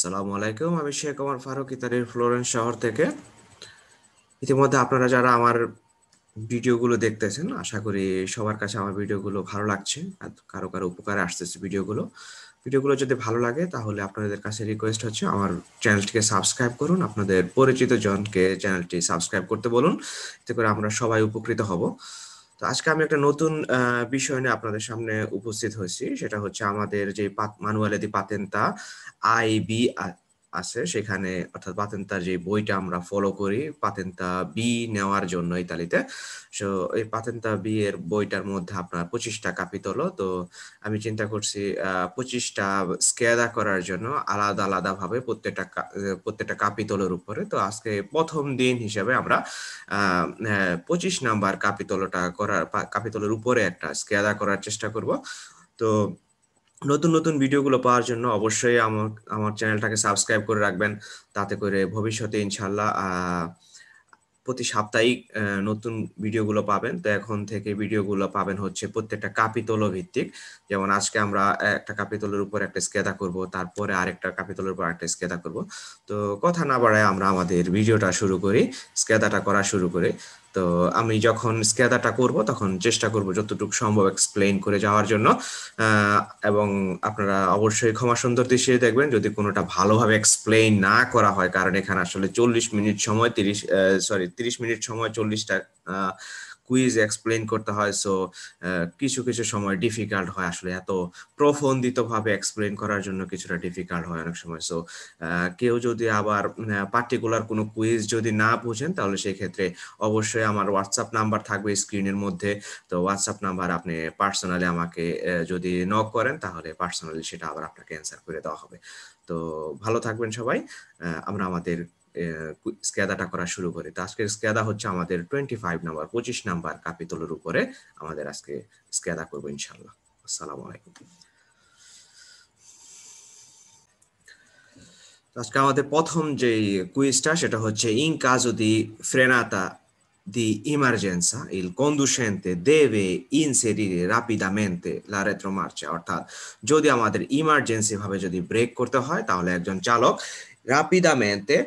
আসসালামু আলাইকুম আমি শেখ ওমর ফারুক ইতালির ফ্লোরেন্স শহর থেকে ইতিমধ্যে আপনারা যারা আমার ভিডিওগুলো দেখতেছেন আশা করি সবার কাছে আমার ভিডিওগুলো ভালো লাগছে আর কারো কারো উপকারে আসতেছে ভিডিওগুলো ভিডিওগুলো যদি ভালো লাগে তাহলে আপনাদের কাছে রিকোয়েস্ট হচ্ছে আমার চ্যানেলটিকে সাবস্ক্রাইব করুন আপনাদের পরিচিত জনকে চ্যানেলটি সাবস্ক্রাইব করতে বলুন এতে করে আমরা সবাই উপকৃত হব তো আজকে আমি একটা নতুন বিষয় নিয়ে আপনাদের সামনে উপস্থিত হয়েছি সেটা হচ্ছে আমাদের যে মানুয়ালেদি বি আইবিআর আছে সেখানে অর্থাৎ পাতেন্তার যে বইটা আমরা ফলো করি পাতেন্তা বি নেওয়ার জন্য ইতালিতে সো এই পাতেন্তা বি এর বইটার মধ্যে আপনার পঁচিশটা কাপিতল তো আমি চিন্তা করছি পঁচিশটা স্কেদা করার জন্য আলাদা আলাদা ভাবে প্রত্যেকটা প্রত্যেকটা কাপিতলের উপরে তো আজকে প্রথম দিন হিসেবে আমরা পঁচিশ নাম্বার কাপিতলটা করার কাপিতলের উপরে একটা স্কেদা করার চেষ্টা করব তো নতুন নতুন ভিডিওগুলো পাওয়ার জন্য অবশ্যই আমার আমার চ্যানেলটাকে সাবস্ক্রাইব করে রাখবেন তাতে করে ভবিষ্যতে ইনশাল্লাহ প্রতি সাপ্তাহিক নতুন ভিডিওগুলো পাবেন তো এখন থেকে ভিডিওগুলো পাবেন হচ্ছে প্রত্যেকটা কাপিতল ভিত্তিক যেমন আজকে আমরা একটা কাপিতলের উপর একটা স্কেদা করব তারপরে আরেকটা কাপিতলের উপর একটা স্কেদা করব তো কথা না বাড়ায় আমরা আমাদের ভিডিওটা শুরু করি স্কেদাটা করা শুরু করি তো আমি যখন স্কেদাটা করব তখন চেষ্টা করব যতটুকু সম্ভব এক্সপ্লেইন করে যাওয়ার জন্য এবং আপনারা অবশ্যই ক্ষমা সুন্দর দৃষ্টিতে দেখবেন যদি কোনোটা ভালোভাবে এক্সপ্লেইন না করা হয় কারণ এখানে আসলে চল্লিশ মিনিট সময় তিরিশ সরি তিরিশ মিনিট সময় চল্লিশটা কুইজ এক্সপ্লেন করতে হয় সো কিছু কিছু সময় ডিফিকাল্ট হয় আসলে এত প্রফন্দিতভাবে এক্সপ্লেন করার জন্য কিছুটা ডিফিকাল্ট হয় অনেক সময় সো কেউ যদি আবার পার্টিকুলার কোনো কুইজ যদি না বুঝেন তাহলে সেই ক্ষেত্রে অবশ্যই আমার হোয়াটসঅ্যাপ নাম্বার থাকবে স্ক্রিনের মধ্যে তো হোয়াটসঅ্যাপ নাম্বার আপনি পার্সোনালি আমাকে যদি নক করেন তাহলে পার্সোনালি সেটা আবার আপনাকে অ্যান্সার করে দেওয়া হবে তো ভালো থাকবেন সবাই আমরা আমাদের স্কেদাটা করা শুরু করে তো আজকের স্কেদা হচ্ছে আমাদের টোয়েন্টি ফাইভ নাম্বার পঁচিশ নাম্বার কাপিতলের উপরে আমাদের আজকে স্কেদা করবো ইনশাল্লাহ আসসালাম আলাইকুম আজকে আমাদের প্রথম যে কুইজটা সেটা হচ্ছে ইন কাজো দি ফ্রেনাতা দি ইমার্জেন্সা ইল কন্ডুসেন্টে দেবে ইনসেরিরে রাপিদামেন্টে লা রেত্রো মার্চে অর্থাৎ যদি আমাদের ইমার্জেন্সি ভাবে যদি ব্রেক করতে হয় তাহলে একজন চালক রাপিদামেন্টে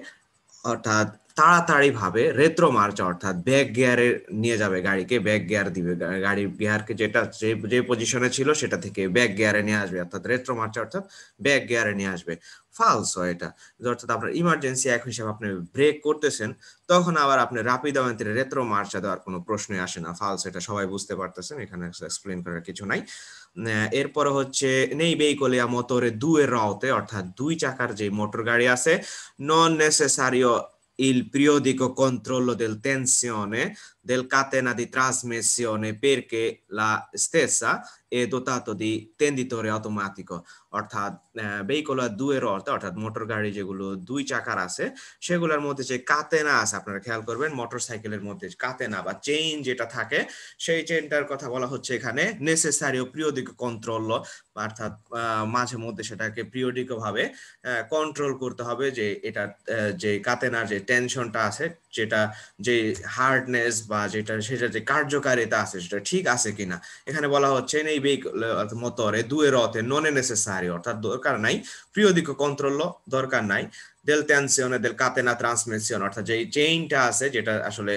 অর্থাৎ তাড়াতাড়ি ভাবে রেত্র মার্চ অর্থাৎ ব্যাক গিয়ারে নিয়ে যাবে গাড়িকে ব্যাক গিয়ার দিবে গাড়ির গিয়ারকে যেটা যে যে পজিশনে ছিল সেটা থেকে ব্যাক গিয়ারে নিয়ে আসবে অর্থাৎ রেত্র মার্চ অর্থাৎ ব্যাক গিয়ারে নিয়ে আসবে ফালস হয় এটা অর্থাৎ আপনার ইমার্জেন্সি এক হিসাবে আপনি ব্রেক করতেছেন তখন আবার আপনি রাপিদ অন্তে রেত্র মার্চা দেওয়ার কোনো প্রশ্নই আসে না ফালস এটা সবাই বুঝতে পারতেছেন এখানে এক্সপ্লেন করার কিছু নাই এরপরে হচ্ছে নেই বেইকলিয়া মোটরে দুয়ের রাওতে অর্থাৎ দুই চাকার যে মোটর গাড়ি আছে নন নেসেসারিও il periodico controllo del tensione del catena di trasmissione perché la stessa è dotato di tenditore automatico অর্থাৎ ভেহিকুলার দুয়ের অর্থ অর্থাৎ মোটর গাড়ি যেগুলো দুই চাকার আছে সেগুলোর মধ্যে যে কাতেনা আছে আপনারা খেয়াল করবেন মোটর সাইকেলের মধ্যে কাতেনা বা চেইন যেটা থাকে সেই চেইনটার কথা বলা হচ্ছে এখানে নেসেসারি ও পিরিয়ডিক কন্ট্রোল অর্থাৎ মাঝে মধ্যে সেটাকে পিরিয়ডিক ভাবে কন্ট্রোল করতে হবে যে এটা যে কাতেনার যে টেনশনটা আছে যেটা যে হার্ডনেস বা যেটা সেটা যে কার্যকারিতা আছে সেটা ঠিক আছে কিনা এখানে বলা হচ্ছে নেই motore মতরে দুয়ে রথে নন necessario অর্থাৎ দরকার নাই প্রিয় দিক কন্ট্রোলও দরকার নাই দেল টেনশনে দেল কাতেনা ট্রান্সমিশন অর্থাৎ যে চেইনটা আছে যেটা আসলে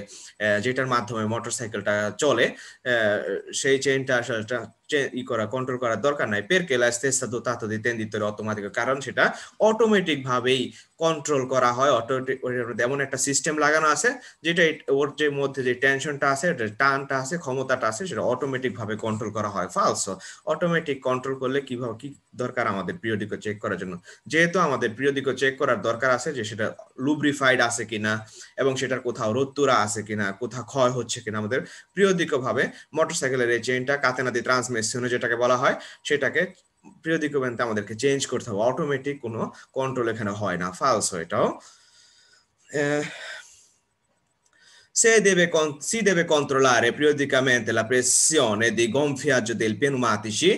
যেটার মাধ্যমে মোটরসাইকেলটা চলে সেই চেইনটা আসলে ই করা কন্ট্রোল করার দরকার নাই পেরকে la stessa dotata di tenditore automatic কারণ সেটা অটোমেটিক ভাবেই কন্ট্রোল করা হয় অটো এমন একটা সিস্টেম লাগানো আছে যেটা ওর যে মধ্যে যে টেনশনটা আছে টানটা আছে ক্ষমতাটা আছে সেটা অটোমেটিক ভাবে কন্ট্রোল করা হয় ফালস অটোমেটিক কন্ট্রোল করলে কিভাবে কি দরকার আমাদের পিরিয়ডিক চেক করার জন্য যেহেতু আমাদের পিরিয়ডিক চেক করার দরকার আছে যে সেটা লুব্রিফাইড আছে কিনা এবং সেটার কোথাও রোদ্দুরা আছে কিনা কোথাও ক্ষয় হচ্ছে কিনা আমাদের পিরিয়ডিক ভাবে মোটরসাইকেলের এই চেইনটা কাতেনাদি ট্রান্স মেশিনে যেটাকে বলা হয় সেটাকে পিরিয়ডিকোভেন্টে আমাদেরকে চেঞ্জ করতে হবে অটোমেটিক কোনো কন্ট্রোল এখানে হয় না ফালস হয় এটাও se deve, si deve controllare periodicamente la pressione dei gonfi aggi dei pneumatici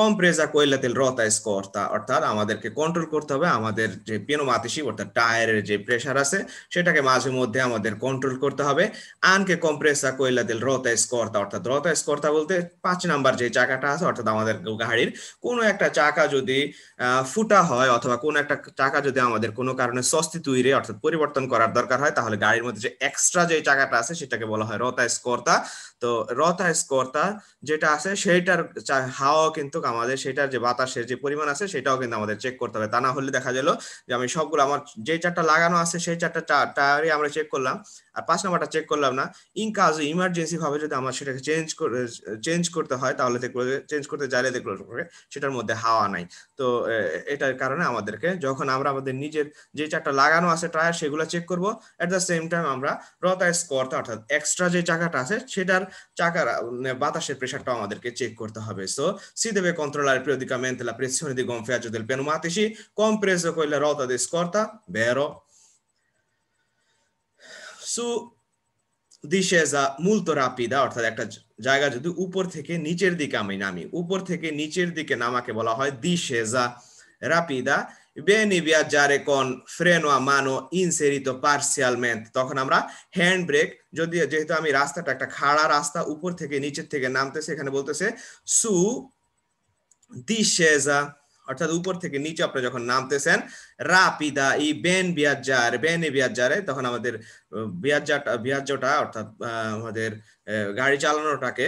কম্প্রেসা প্রেজা কোয়েলাতেল রতা স্কর্তা অর্থাৎ আমাদেরকে কন্ট্রোল করতে হবে আমাদের যে পেনোমাতিসি অর্থাৎ টায়ারের যে প্রেশার আছে সেটাকে মাঝে মধ্যে আমাদের কন্ট্রোল করতে হবে আনকে কম্প্রেসা কয়লাতেল রতা স্কর্তা অর্থাৎ রতা স্কর্তা e বলতে পাঁচ নাম্বার যে চাকাটা আছে অর্থাৎ আমাদের গাড়ির কোনো একটা চাকা যদি ফুটা হয় অথবা কোনো একটা চাকা যদি আমাদের কোনো কারণে সস্তি তৈরি অর্থাৎ পরিবর্তন করার দরকার হয় তাহলে গাড়ির মধ্যে যে এক্সট্রা যে চাকাটা আছে সেটাকে বলা হয় রতা স্কর্তা e তো রতা স্কর্তা e যেটা আছে সেইটার হাওয়া কিন্তু আমাদের সেটার যে বাতাসের যে পরিমাণ আছে সেটাও কিন্তু আমাদের চেক করতে হবে তা না হলে দেখা গেল যে আমি সবগুলো আমার যে চারটা লাগানো আছে সেই চারটা টায়ারই আমরা চেক করলাম আর পাঁচ নাম্বারটা চেক করলাম না ইন কাজ ইমার্জেন্সি ভাবে যদি আমার সেটাকে চেঞ্জ করে চেঞ্জ করতে হয় তাহলে দেখবো চেঞ্জ করতে যাইলে দেখবো সেটার মধ্যে হাওয়া নাই তো এটার কারণে আমাদেরকে যখন আমরা আমাদের নিজের যে চারটা লাগানো আছে টায়ার সেগুলো চেক করব এট দ্য সেম টাইম আমরা রতা স্কোয়ার অর্থাৎ এক্সট্রা যে চাকাটা আছে সেটার চাকার বাতাসের প্রেশারটাও আমাদেরকে চেক করতে হবে সো সি দেবে controllare periodicamente la pressione di gonfiaggio del pneumatici, compreso quella ruota di scorta, vero? Su discesa molto rapida অর্থাৎ একটা জায়গা যদি উপর থেকে নিচের দিকে আমি নামি উপর থেকে নিচের দিকে che vola হয় discesa rapida bene viaggiare con freno a mano inserito parzialmente তখন আমরা হ্যান্ড ব্রেক যদি যেহেতু আমি রাস্তাটা একটা খাড়া রাস্তা উপর থেকে নিচের থেকে নামতেছে এখানে বলতেছে সু দিশেজা uh, অর্থাৎ উপর থেকে নিচে আপনি যখন নামতেছেন রাপিদা ই বেন বিয়াজার বেন বিয়াজারে তখন আমাদের বিয়াজাটা বিয়াজটা অর্থাৎ আমাদের গাড়ি চালানোটাকে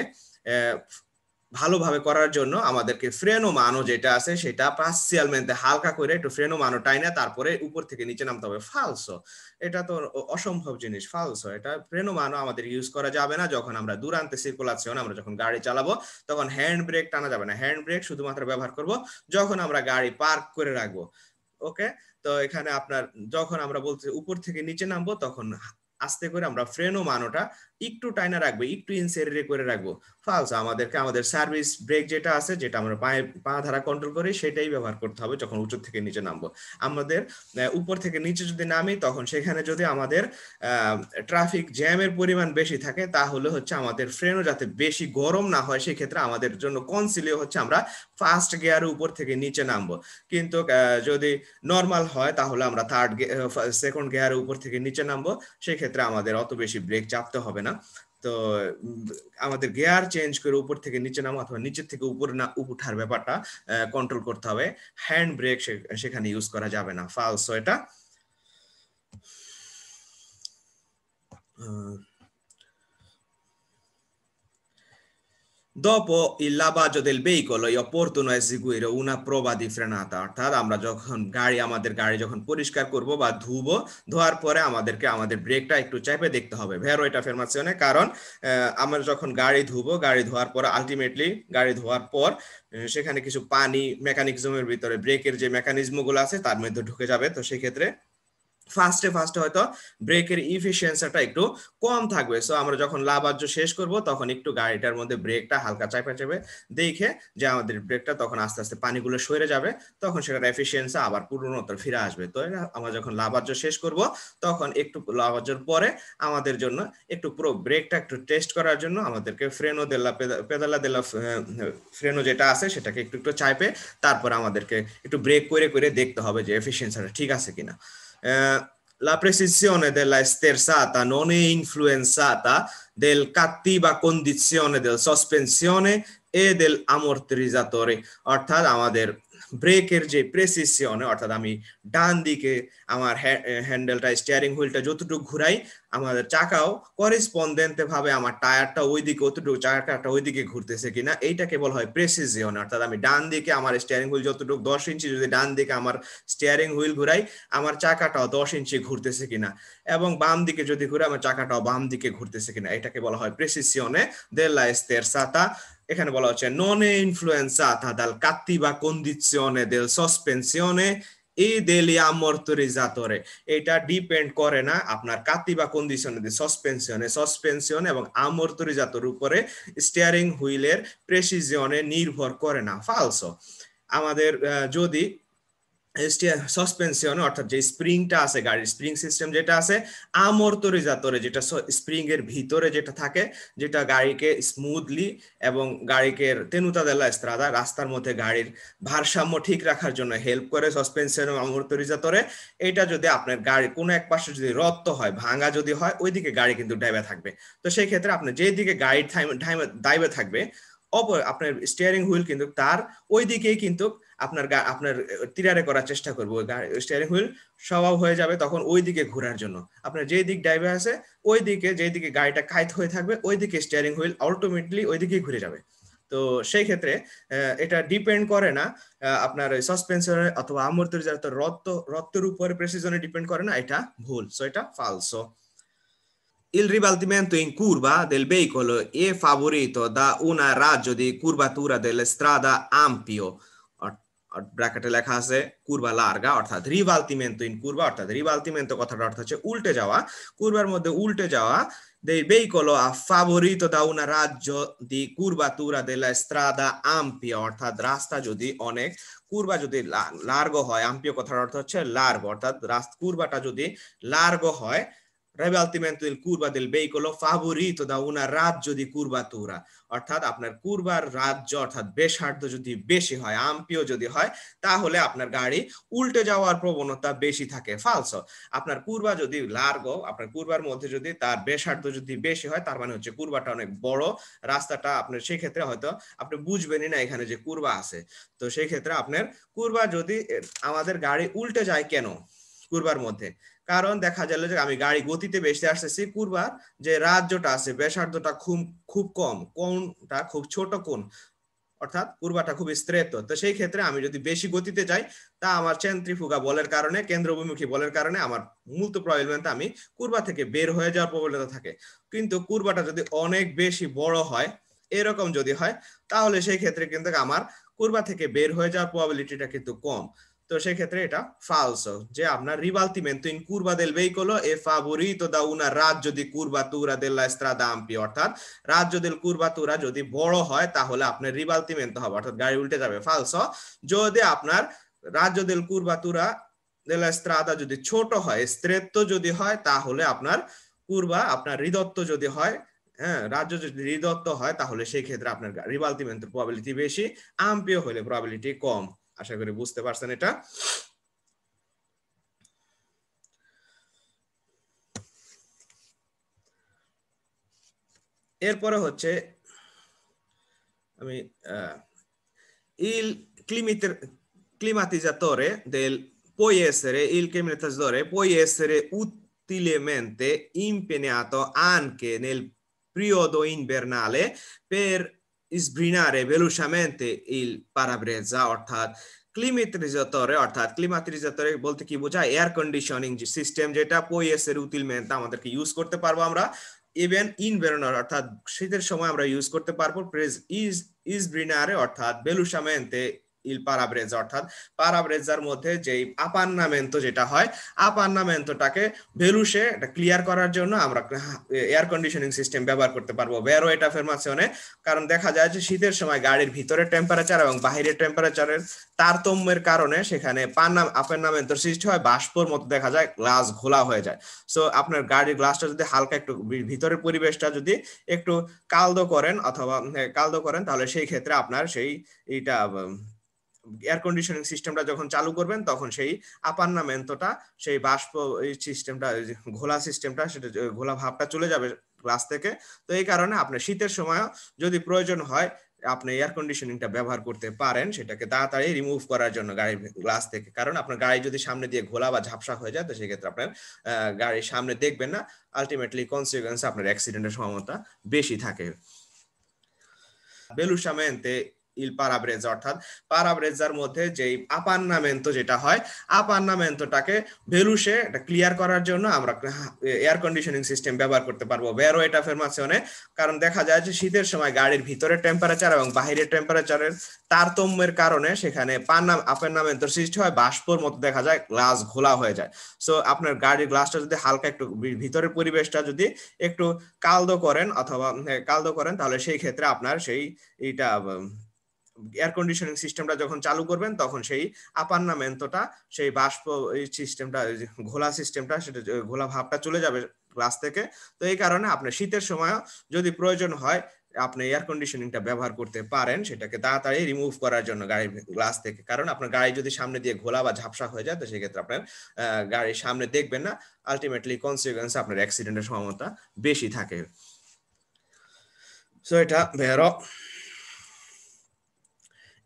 ভালোভাবে করার জন্য আমাদেরকে ফ্রেনো মানো যেটা আছে সেটা পার্সিয়াল মেনতে হালকা করে একটু ফ্রেনো মানো টাইনা তারপরে উপর থেকে নিচে নামতে হবে ফালসো এটা তো অসম্ভব জিনিস ফালসো এটা ফ্রেনো মানো আমাদের ইউজ করা যাবে না যখন আমরা দূরান্তে সার্কুলাসিয়ন আমরা যখন গাড়ি চালাবো তখন হ্যান্ড ব্রেক টানা যাবে না হ্যান্ড ব্রেক শুধুমাত্র ব্যবহার করব যখন আমরা গাড়ি পার্ক করে রাখবো ওকে তো এখানে আপনার যখন আমরা বলছি উপর থেকে নিচে নামবো তখন আস্তে করে আমরা ফ্রেনো মানোটা একটু টাইনা রাখবো একটু ইনসেরিয়ে করে রাখবো ফালস আমাদেরকে আমাদের সার্ভিস ব্রেক যেটা আছে যেটা আমরা পায়ে পা ধারা কন্ট্রোল করি সেটাই ব্যবহার করতে হবে যখন উঁচু থেকে নিচে নামবো আমাদের উপর থেকে নিচে যদি নামি তখন সেখানে যদি আমাদের ট্রাফিক জ্যামের পরিমাণ বেশি থাকে তাহলে হচ্ছে আমাদের ফ্রেনও যাতে বেশি গরম না হয় সেক্ষেত্রে আমাদের জন্য কনসিলিও হচ্ছে আমরা ফার্স্ট গিয়ারের উপর থেকে নিচে নামবো কিন্তু যদি নর্মাল হয় তাহলে আমরা থার্ড সেকেন্ড গিয়ারের উপর থেকে নিচে নামবো সেক্ষেত্রে ক্ষেত্রে আমাদের অত বেশি ব্রেক চাপতে হবে না তো আমাদের গিয়ার চেঞ্জ করে উপর থেকে নিচে নামা অথবা নিচের থেকে উপর না উঠার ব্যাপারটা কন্ট্রোল করতে হবে হ্যান্ড ব্রেক সেখানে ইউজ করা যাবে না ফালসো এটা Dopo il lavaggio del veicolo è opportuno eseguire una prova di frenata অর্থাৎ আমরা যখন গাড়ি আমাদের গাড়ি যখন পরিষ্কার করব বা ধুবো ধোয়ার পরে আমাদেরকে আমাদের ব্রেকটা একটু চেপে দেখতে হবে ভেরো এটা ফেরমাসিওনে কারণ আমরা যখন গাড়ি ধুবো গাড়ি ধোয়ার পর আলটিমেটলি গাড়ি ধোয়ার পর সেখানে কিছু পানি মেকানিজমের ভিতরে ব্রেকের যে মেকানিজমগুলো আছে তার মধ্যে ঢুকে যাবে তো সেক্ষেত্রে ফার্স্টে ফার্স্টে হয়তো ব্রেকের ইফিসিয়েন্সিটা একটু কম থাকবে সো আমরা যখন লাভার্য শেষ করব তখন একটু গাড়িটার মধ্যে ব্রেকটা হালকা চাপা চাপে দেখে যে আমাদের ব্রেকটা তখন আস্তে আস্তে পানিগুলো সরে যাবে তখন সেটার এফিসিয়েন্সি আবার পূর্ণত ফিরে আসবে তো আমরা যখন লাভার্য শেষ করব তখন একটু লাভার্যর পরে আমাদের জন্য একটু পুরো ব্রেকটা একটু টেস্ট করার জন্য আমাদেরকে ফ্রেনো দেলা পেদালা দেলা ফ্রেনো যেটা আছে সেটাকে একটু একটু চাইপে তারপর আমাদেরকে একটু ব্রেক করে করে দেখতে হবে যে এফিসিয়েন্সিটা ঠিক আছে কিনা Eh, la precisione della sterzata non è influenzata dalla cattiva condizione della sospensione e del ammortizzatore অর্থাৎ আমাদের ব্রেকের যে প্রেসিশন অর্থাৎ আমি ডান দিকে আমার হ্যান্ডেলটা স্টিয়ারিং হুইলটা যতটুকু ঘুরাই আমাদের চাকাও করেসপন্ডেন্ট ভাবে আমার টায়ারটা ওইদিকে অতটুকু চাকাটা ওইদিকে ঘুরতেছে কিনা এইটাকে বলা হয় প্রেসিজিয়ন অর্থাৎ আমি ডান দিকে আমার স্টিয়ারিং হুইল যতটুকু দশ ইঞ্চি যদি ডান দিকে আমার স্টিয়ারিং হুইল ঘুরাই আমার চাকাটাও দশ ইঞ্চি ঘুরতেছে কিনা এবং বাম দিকে যদি ঘুরে আমার চাকাটাও বাম দিকে ঘুরতেছে কিনা এটাকে বলা হয় প্রেসিসিয়নে দেল্লা স্তের সাতা এখানে বলা হচ্ছে নন ইনফ্লুয়েন্সা দাল কাত্তি বা কন্ডিশনে দেল সাসপেনশনে ঈদ এলিয়া মর্তুরিজাতরে এটা ডিপেন্ড করে না আপনার কাতি বা কন্ডিশনে সাসপেনশনে সাসপেনশন এবং আমর্তুরিজাতর উপরে স্টিয়ারিং হুইলের প্রেসিজনে নির্ভর করে না ফালসো আমাদের যদি সাসপেনশন অর্থাৎ যে স্প্রিংটা আছে গাড়ির স্প্রিং সিস্টেম যেটা আছে আমরতরিজাতরে যেটা স্প্রিং এর ভিতরে যেটা থাকে যেটা গাড়িকে স্মুথলি এবং গাড়িকে তেনুতা দেলা স্ত্রাদা রাস্তার মধ্যে গাড়ির ভারসাম্য ঠিক রাখার জন্য হেল্প করে সাসপেনশন আমরতরিজাতরে এটা যদি আপনার গাড়ি কোনো এক পাশে যদি রত্ত হয় ভাঙা যদি হয় ওইদিকে গাড়ি কিন্তু ডাইবে থাকবে তো সেই ক্ষেত্রে আপনার যেদিকে গাড়ি ডাইবে থাকবে আপনার স্টিয়ারিং হুইল কিন্তু তার ওই দিকেই কিন্তু আপনার আপনার তিরারে করার চেষ্টা করবো স্টিয়ারিং হুইল স্বভাব হয়ে যাবে তখন ওই দিকে ঘোরার জন্য আপনার যেই দিক ড্রাইভে আছে ওই দিকে যেই দিকে গাড়িটা কায়ত হয়ে থাকবে ওই দিকে স্টিয়ারিং হুইল অল্টোমেটলি ওই দিকেই ঘুরে যাবে তো সেই ক্ষেত্রে এটা ডিপেন্ড করে না আপনার সাসপেন্সরের অথবা যার রত্ত রত্তের উপরে প্রেসিজনে ডিপেন্ড করে না এটা ভুল সো এটা ফালসো Il ribaltimento in curva del veicolo è favorito da un raggio di curvatura della strada ampio, ব্র্যাকেটে লেখা আছে কুরবা লার্গা অর্থাৎ রিভালটিমেন্ট ইন কুরবা অর্থাৎ রিভালটিমেন্ট কথাটার অর্থ হচ্ছে উল্টে যাওয়া কুরবার মধ্যে উল্টে যাওয়া del veicolo ha favorito da un raggio di curvatura della strada ampia অর্থাৎ রাস্তা যদি অনেক কুরবা যদি লার্গ হয় আম্পিও কথার অর্থ হচ্ছে লার্গ অর্থাৎ কুরবাটা যদি লার্গ হয় রেভেলতিমেন্ট del কুরবা দিল বেইকল favorito দা una raggio di কুরবাতুরা অর্থাৎ আপনার কুরবার রাজ্য অর্থাৎ বেসার্ধ যদি বেশি হয় আম্পিও যদি হয় তাহলে আপনার গাড়ি উল্টে যাওয়ার প্রবণতা বেশি থাকে ফালস আপনার কুরবা যদি লার্গ আপনার কুরবার মধ্যে যদি তার বেসার্ধ যদি বেশি হয় তার মানে হচ্ছে কুরবাটা অনেক বড় রাস্তাটা আপনার সেই ক্ষেত্রে হয়তো আপনি বুঝবেনই না এখানে যে কুরবা আছে তো সেই ক্ষেত্রে আপনার কুরবা যদি আমাদের গাড়ি উল্টে যায় কেন কুরবার মধ্যে কারণ দেখা গেল যে আমি গাড়ি গতিতে বেশি আসতেছি কুরবার যে রাজ্যটা আছে ব্যাসার্ধটা খুব খুব কম কোনটা খুব ছোট কোন অর্থাৎ কুরবাটা খুব স্ত্রেত তো সেই ক্ষেত্রে আমি যদি বেশি গতিতে যাই তা আমার চেন্ত্রিফুগা বলের কারণে কেন্দ্র অভিমুখী বলের কারণে আমার মূল প্রবলেমটা আমি কুরবা থেকে বের হয়ে যাওয়ার প্রবলেমটা থাকে কিন্তু কুরবাটা যদি অনেক বেশি বড় হয় এরকম যদি হয় তাহলে সেই ক্ষেত্রে কিন্তু আমার কুরবা থেকে বের হয়ে যাওয়ার প্রবাবিলিটিটা কিন্তু কম তো সেক্ষেত্রে এটা ফালস যে আপনার রিবালতিমেন্তো ইন কুরবা দেল ভেইকোলো এ তো দা উনা রাজ্য দি কুরবাতুরা দেল্লা স্ত্রাদা আম্পি অর্থাৎ রাজ্য দেল কুরবাতুরা যদি বড় হয় তাহলে আপনার তো হবে অর্থাৎ গাড়ি উল্টে যাবে ফালস যদি আপনার রাজ্য দেল কুরবাতুরা দেলা স্ত্রাদা যদি ছোট হয় স্ত্রেত্ব যদি হয় তাহলে আপনার কুরবা আপনার হৃদত্ব যদি হয় হ্যাঁ রাজ্য যদি হৃদত্ত হয় তাহলে সেই ক্ষেত্রে আপনার রিবালতিমেন্টের প্রবাবিলিটি বেশি আম্পিও হলে প্রবাবিলিটি কম আশা করি বুঝতে পারছেন এটা এরপরে হচ্ছে আমি il climatizzatore del può essere il climatizzatore può essere utilmente impegnato anche nel periodo invernale per sbrinare velocemente il parabrezza অর্থাৎ ক্লিমেট্রিজাতরে অর্থাৎ ক্লিমাট্রিজাতরে বলতে কি বোঝায় এয়ার কন্ডিশনিং সিস্টেম যেটা পোয়েস এর উতিল মেনটা আমাদেরকে ইউজ করতে পারবো আমরা ইভেন ইন বেরোনার অর্থাৎ শীতের সময় আমরা ইউজ করতে পারবো প্রেজ ইজ ইজ ব্রিনারে অর্থাৎ বেলুসামেন্তে ইল পারাব্রেজা অর্থাৎ পারাব্রেজার মধ্যে যেই আপান্নামেন্তো যেটা হয় আপান্নামেন্তোটাকে ভেলুসে এটা ক্লিয়ার করার জন্য আমরা এয়ার কন্ডিশনিং সিস্টেম ব্যবহার করতে পারবো বেরো এটা ফেরমাসিওনে কারণ দেখা যায় যে শীতের সময় গাড়ির ভিতরে টেম্পারেচার এবং বাহিরের টেম্পারেচারের তারতম্যের কারণে সেখানে পান্না আপান্নামেন্তোর সৃষ্টি হয় বাষ্পর মতো দেখা যায় গ্লাস ঘোলা হয়ে যায় সো আপনার গাড়ির গ্লাসটা যদি হালকা একটু ভিতরের পরিবেশটা যদি একটু কালদো করেন অথবা হ্যাঁ, কালদো করেন তাহলে সেই ক্ষেত্রে আপনার সেই এটা এয়ার কন্ডিশনিং সিস্টেমটা যখন চালু করবেন তখন সেই আপার না সেই বাষ্প সিস্টেমটা ঘোলা সিস্টেমটা সেটা ঘোলা ভাবটা চলে যাবে গ্লাস থেকে তো এই কারণে আপনি শীতের সময় যদি প্রয়োজন হয় আপনি এয়ার কন্ডিশনিংটা ব্যবহার করতে পারেন সেটাকে তাড়াতাড়ি রিমুভ করার জন্য গাড়ির গ্লাস থেকে কারণ আপনার গাড়ি যদি সামনে দিয়ে ঘোলা বা ঝাপসা হয়ে যায় তো সেক্ষেত্রে আপনার গাড়ির সামনে দেখবেন না আলটিমেটলি কনসিকুয়েন্স আপনার অ্যাক্সিডেন্টের সম্ভাবনা বেশি থাকে বেলুসামেন্তে ইল পারাব্রেজা অর্থাৎ পারাব্রেজার মধ্যে যেই আপান্নামেন্তো যেটা হয় আপান্নামেন্তোটাকে ভেলুসে এটা ক্লিয়ার করার জন্য আমরা এয়ার কন্ডিশনিং সিস্টেম ব্যবহার করতে পারবো বেরো এটা ফেরমাসিওনে কারণ দেখা যায় যে শীতের সময় গাড়ির ভিতরে টেম্পারেচার এবং বাহিরের টেম্পারেচারের তারতম্যের কারণে সেখানে পান্না আপান্নামেন্তোর সৃষ্টি হয় বাষ্পর মতো দেখা যায় গ্লাস ঘোলা হয়ে যায় সো আপনার গাড়ির গ্লাসটা যদি হালকা একটু ভিতরের পরিবেশটা যদি একটু কালদো করেন অথবা হ্যাঁ, কালদো করেন তাহলে সেই ক্ষেত্রে আপনার সেই এটা এয়ার কন্ডিশনিং সিস্টেমটা যখন চালু করবেন তখন সেই আপান্না এন্তটা সেই বাষ্প সিস্টেমটা ঘোলা সিস্টেমটা সেটা ঘোলা ভাবটা চলে যাবে গ্লাস থেকে তো এই কারণে আপনার শীতের সময় যদি প্রয়োজন হয় আপনি এয়ার কন্ডিশনিংটা ব্যবহার করতে পারেন সেটাকে তাড়াতাড়ি রিমুভ করার জন্য গাড়ির গ্লাস থেকে কারণ আপনার গাড়ি যদি সামনে দিয়ে ঘোলা বা ঝাপসা হয়ে যায় তো সেক্ষেত্রে আপনার গাড়ির সামনে দেখবেন না আলটিমেটলি কনসিকুয়েন্স আপনার অ্যাক্সিডেন্টের সম্ভাবনা বেশি থাকে সো এটা ভেরো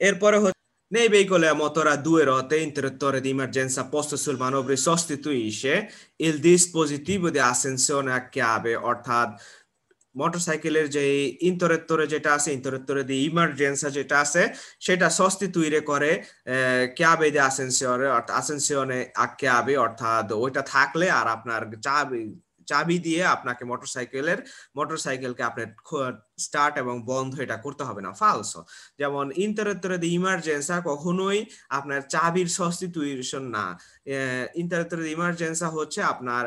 Eppure nei veicoli a motore a due ruote in interruttore di emergenza posto sul manovri sostituisce il dispositivo di ascensione a chiave অর্থাৎ মোটরসাইকেলের যে ইন্টারেক্টরে যেটা আছে ইন্টারেক্টরে দি ইমার্জেন্সা যেটা আছে সেটা সস্তিতুইরে করে ক্যাবে দে আসেন্সিয়রে অর্থাৎ আসেন্সিয়নে আকে আবে অর্থাৎ ওইটা থাকলে আর আপনার চাবি চাবি দিয়ে আপনাকে মোটরসাইকেলের মোটরসাইকেলকে আপনার স্টার্ট এবং বন্ধ এটা করতে হবে না ফালস যেমন দি ইমার্জেন্সা কখনোই আপনার চাবির সস্তিতুয়েশন না ইন্টারেক্টরের ইমার্জেন্সি হচ্ছে আপনার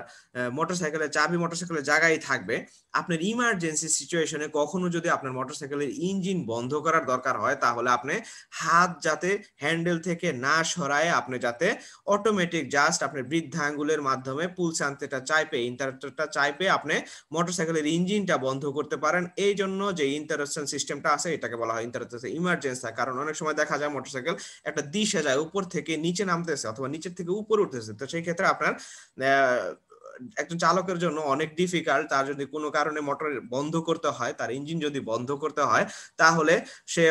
মোটরসাইকেলের চাবি মোটরসাইকেলের জায়গায় থাকবে আপনার ইমার্জেন্সি সিচুয়েশনে কখনো যদি আপনার মোটরসাইকেলের ইঞ্জিন বন্ধ করার দরকার হয় তাহলে আপনি হাত যাতে হ্যান্ডেল থেকে না সরায় আপনি যাতে অটোমেটিক জাস্ট আপনার বৃদ্ধাঙ্গুলের মাধ্যমে পুল শান্তিটা চাইপে ইন্টারেক্টরটা চাইপে আপনি মোটরসাইকেলের ইঞ্জিনটা বন্ধ করতে পারেন এই জন্য যে ইন্টারেকশন সিস্টেমটা আছে এটাকে বলা হয় ইন্টারেকশন ইমার্জেন্সি কারণ অনেক সময় দেখা যায় মোটরসাইকেল একটা দিশে যায় উপর থেকে নিচে নামতেছে অথবা নিচের থেকে উপরে উঠতেছে তো সেই ক্ষেত্রে আপনার একজন চালকের জন্য অনেক ডিফিকাল্ট তার যদি কোনো কারণে মোটর বন্ধ করতে হয় তার ইঞ্জিন যদি বন্ধ করতে হয় তাহলে সে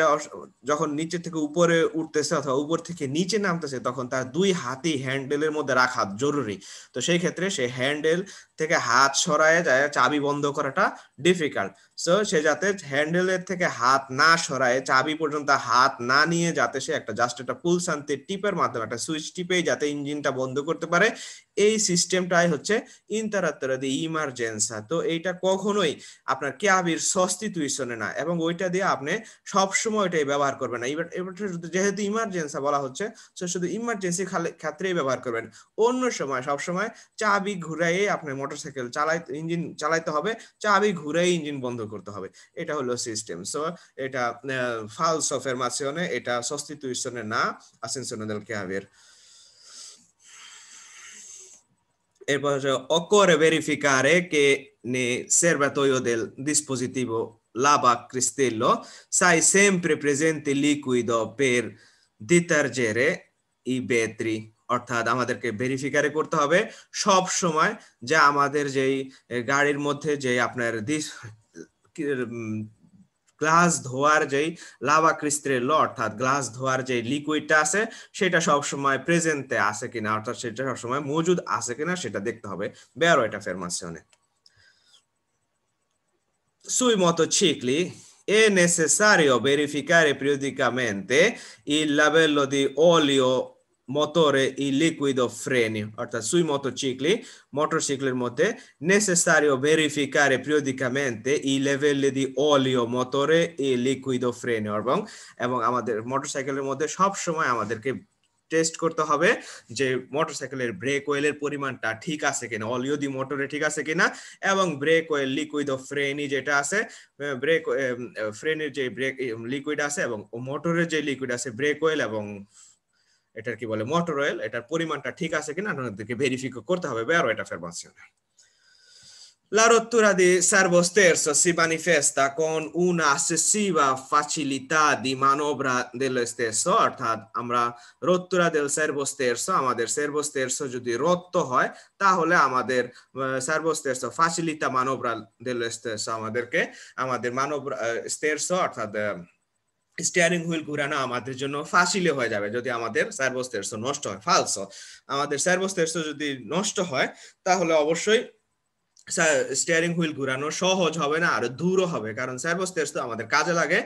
যখন নিচে থেকে উপরে উঠতেছে অথবা উপর থেকে নিচে নামতেছে তখন তার দুই হাতই হ্যান্ডেলের মধ্যে রাখা জরুরি তো সেই ক্ষেত্রে সে হ্যান্ডেল থেকে হাত সরায় যায় চাবি বন্ধ করাটা ডিফিকাল্ট সো সে যাতে হ্যান্ডেলের থেকে হাত না সরায় চাবি পর্যন্ত হাত না নিয়ে যাতে সে একটা জাস্ট একটা পুল শান্তির টিপের মাধ্যমে একটা সুইচ টিপেই যাতে ইঞ্জিনটা বন্ধ করতে পারে এই সিস্টেমটাই হচ্ছে দি ইমার্জেন্সা তো এইটা কখনোই আপনার ক্যাবির সস্তিতুইশনে না এবং ওইটা দিয়ে আপনি সবসময় ওইটাই ব্যবহার করবেন না এবার যেহেতু ইমার্জেন্সা বলা হচ্ছে সে শুধু ইমার্জেন্সি ক্ষেত্রেই ব্যবহার করবেন অন্য সময় সবসময় চাবি ঘুরাইয়ে আপনার মোটরসাইকেল চালাই ইঞ্জিন চালাইতে হবে চাবি ঘুরাই ইঞ্জিন বন্ধ করতে হবে এটা হলো সিস্টেম সো এটা ফালস অফের মাসিওনে এটা সস্তিতুইশনে না আসেনসোনাদাল ক্যাবের e occorre verificare che nel serbatoio del dispositivo lava cristello sai sempre presente liquido per detergere i vetri অর্থাৎ আমাদেরকে ভেরিফিকারে করতে হবে সব সময় যে আমাদের যেই গাড়ির মধ্যে যে আপনার গ্লাস ধোয়ার যেই লাভা ক্রিস্ত্রের ল অর্থাৎ গ্লাস ধোয়ার যে লিকুইডটা আছে সেটা সবসময় প্রেজেন্টে আছে কিনা অর্থাৎ সেটা সবসময় মজুদ আছে কিনা সেটা দেখতে হবে বেয়ারো এটা ফেরমাসিওনে sui এ নেসেসারিও ভেরিফিকারে verificare periodicamente level livello di অলিও মোটরে এই লিকুইড অফ ফ্রেনি অর্থাৎ সুই মোটরসাইকেলি মোটরসাইকেলের মধ্যে নেসেসারিও ভেরিফিকারে পিরিয়ডিকামেন্টে ই লেভেল দি অলিও মোটরে এই লিকুইড অফ ফ্রেনি এবং এবং আমাদের মোটরসাইকেলের মধ্যে সব সময় আমাদেরকে টেস্ট করতে হবে যে মোটরসাইকেলের ব্রেক অয়েলের পরিমাণটা ঠিক আছে কিনা অলিও দি মোটরে ঠিক আছে কিনা এবং ব্রেক অয়েল লিকুইড ও ফ্রেনি যেটা আছে ব্রেক ফ্রেনের যে ব্রেক লিকুইড আছে এবং মোটরের যে লিকুইড আছে ব্রেক অয়েল এবং এটার কি বলে মোটর অয়েল এটার পরিমাণটা ঠিক আছে কিনা আপনাদেরকে ভেরিফাই করতে হবে এটা affermazione La rottura di servo sterzo si manifesta con una eccessiva facilità di manovra dello stesso, অর্থাৎ আমরা রত্তুরা del servo sterzo আমাদের servo sterzo যদি রত্ত হয় তাহলে আমাদের servo sterzo facilità manovra dello stesso আমাদেরকে আমাদের মানব sterzo অর্থাৎ স্টিয়ারিং হুইল ঘুরানো আমাদের জন্য ফাসিলে হয়ে যাবে যদি আমাদের সার্বস্তের নষ্ট হয় ফালস আমাদের সার্বস্তের যদি নষ্ট হয় তাহলে অবশ্যই স্টিয়ারিং হুইল ঘুরানো সহজ হবে না আর দূর হবে কারণ সার্বস্তের তো আমাদের কাজে লাগে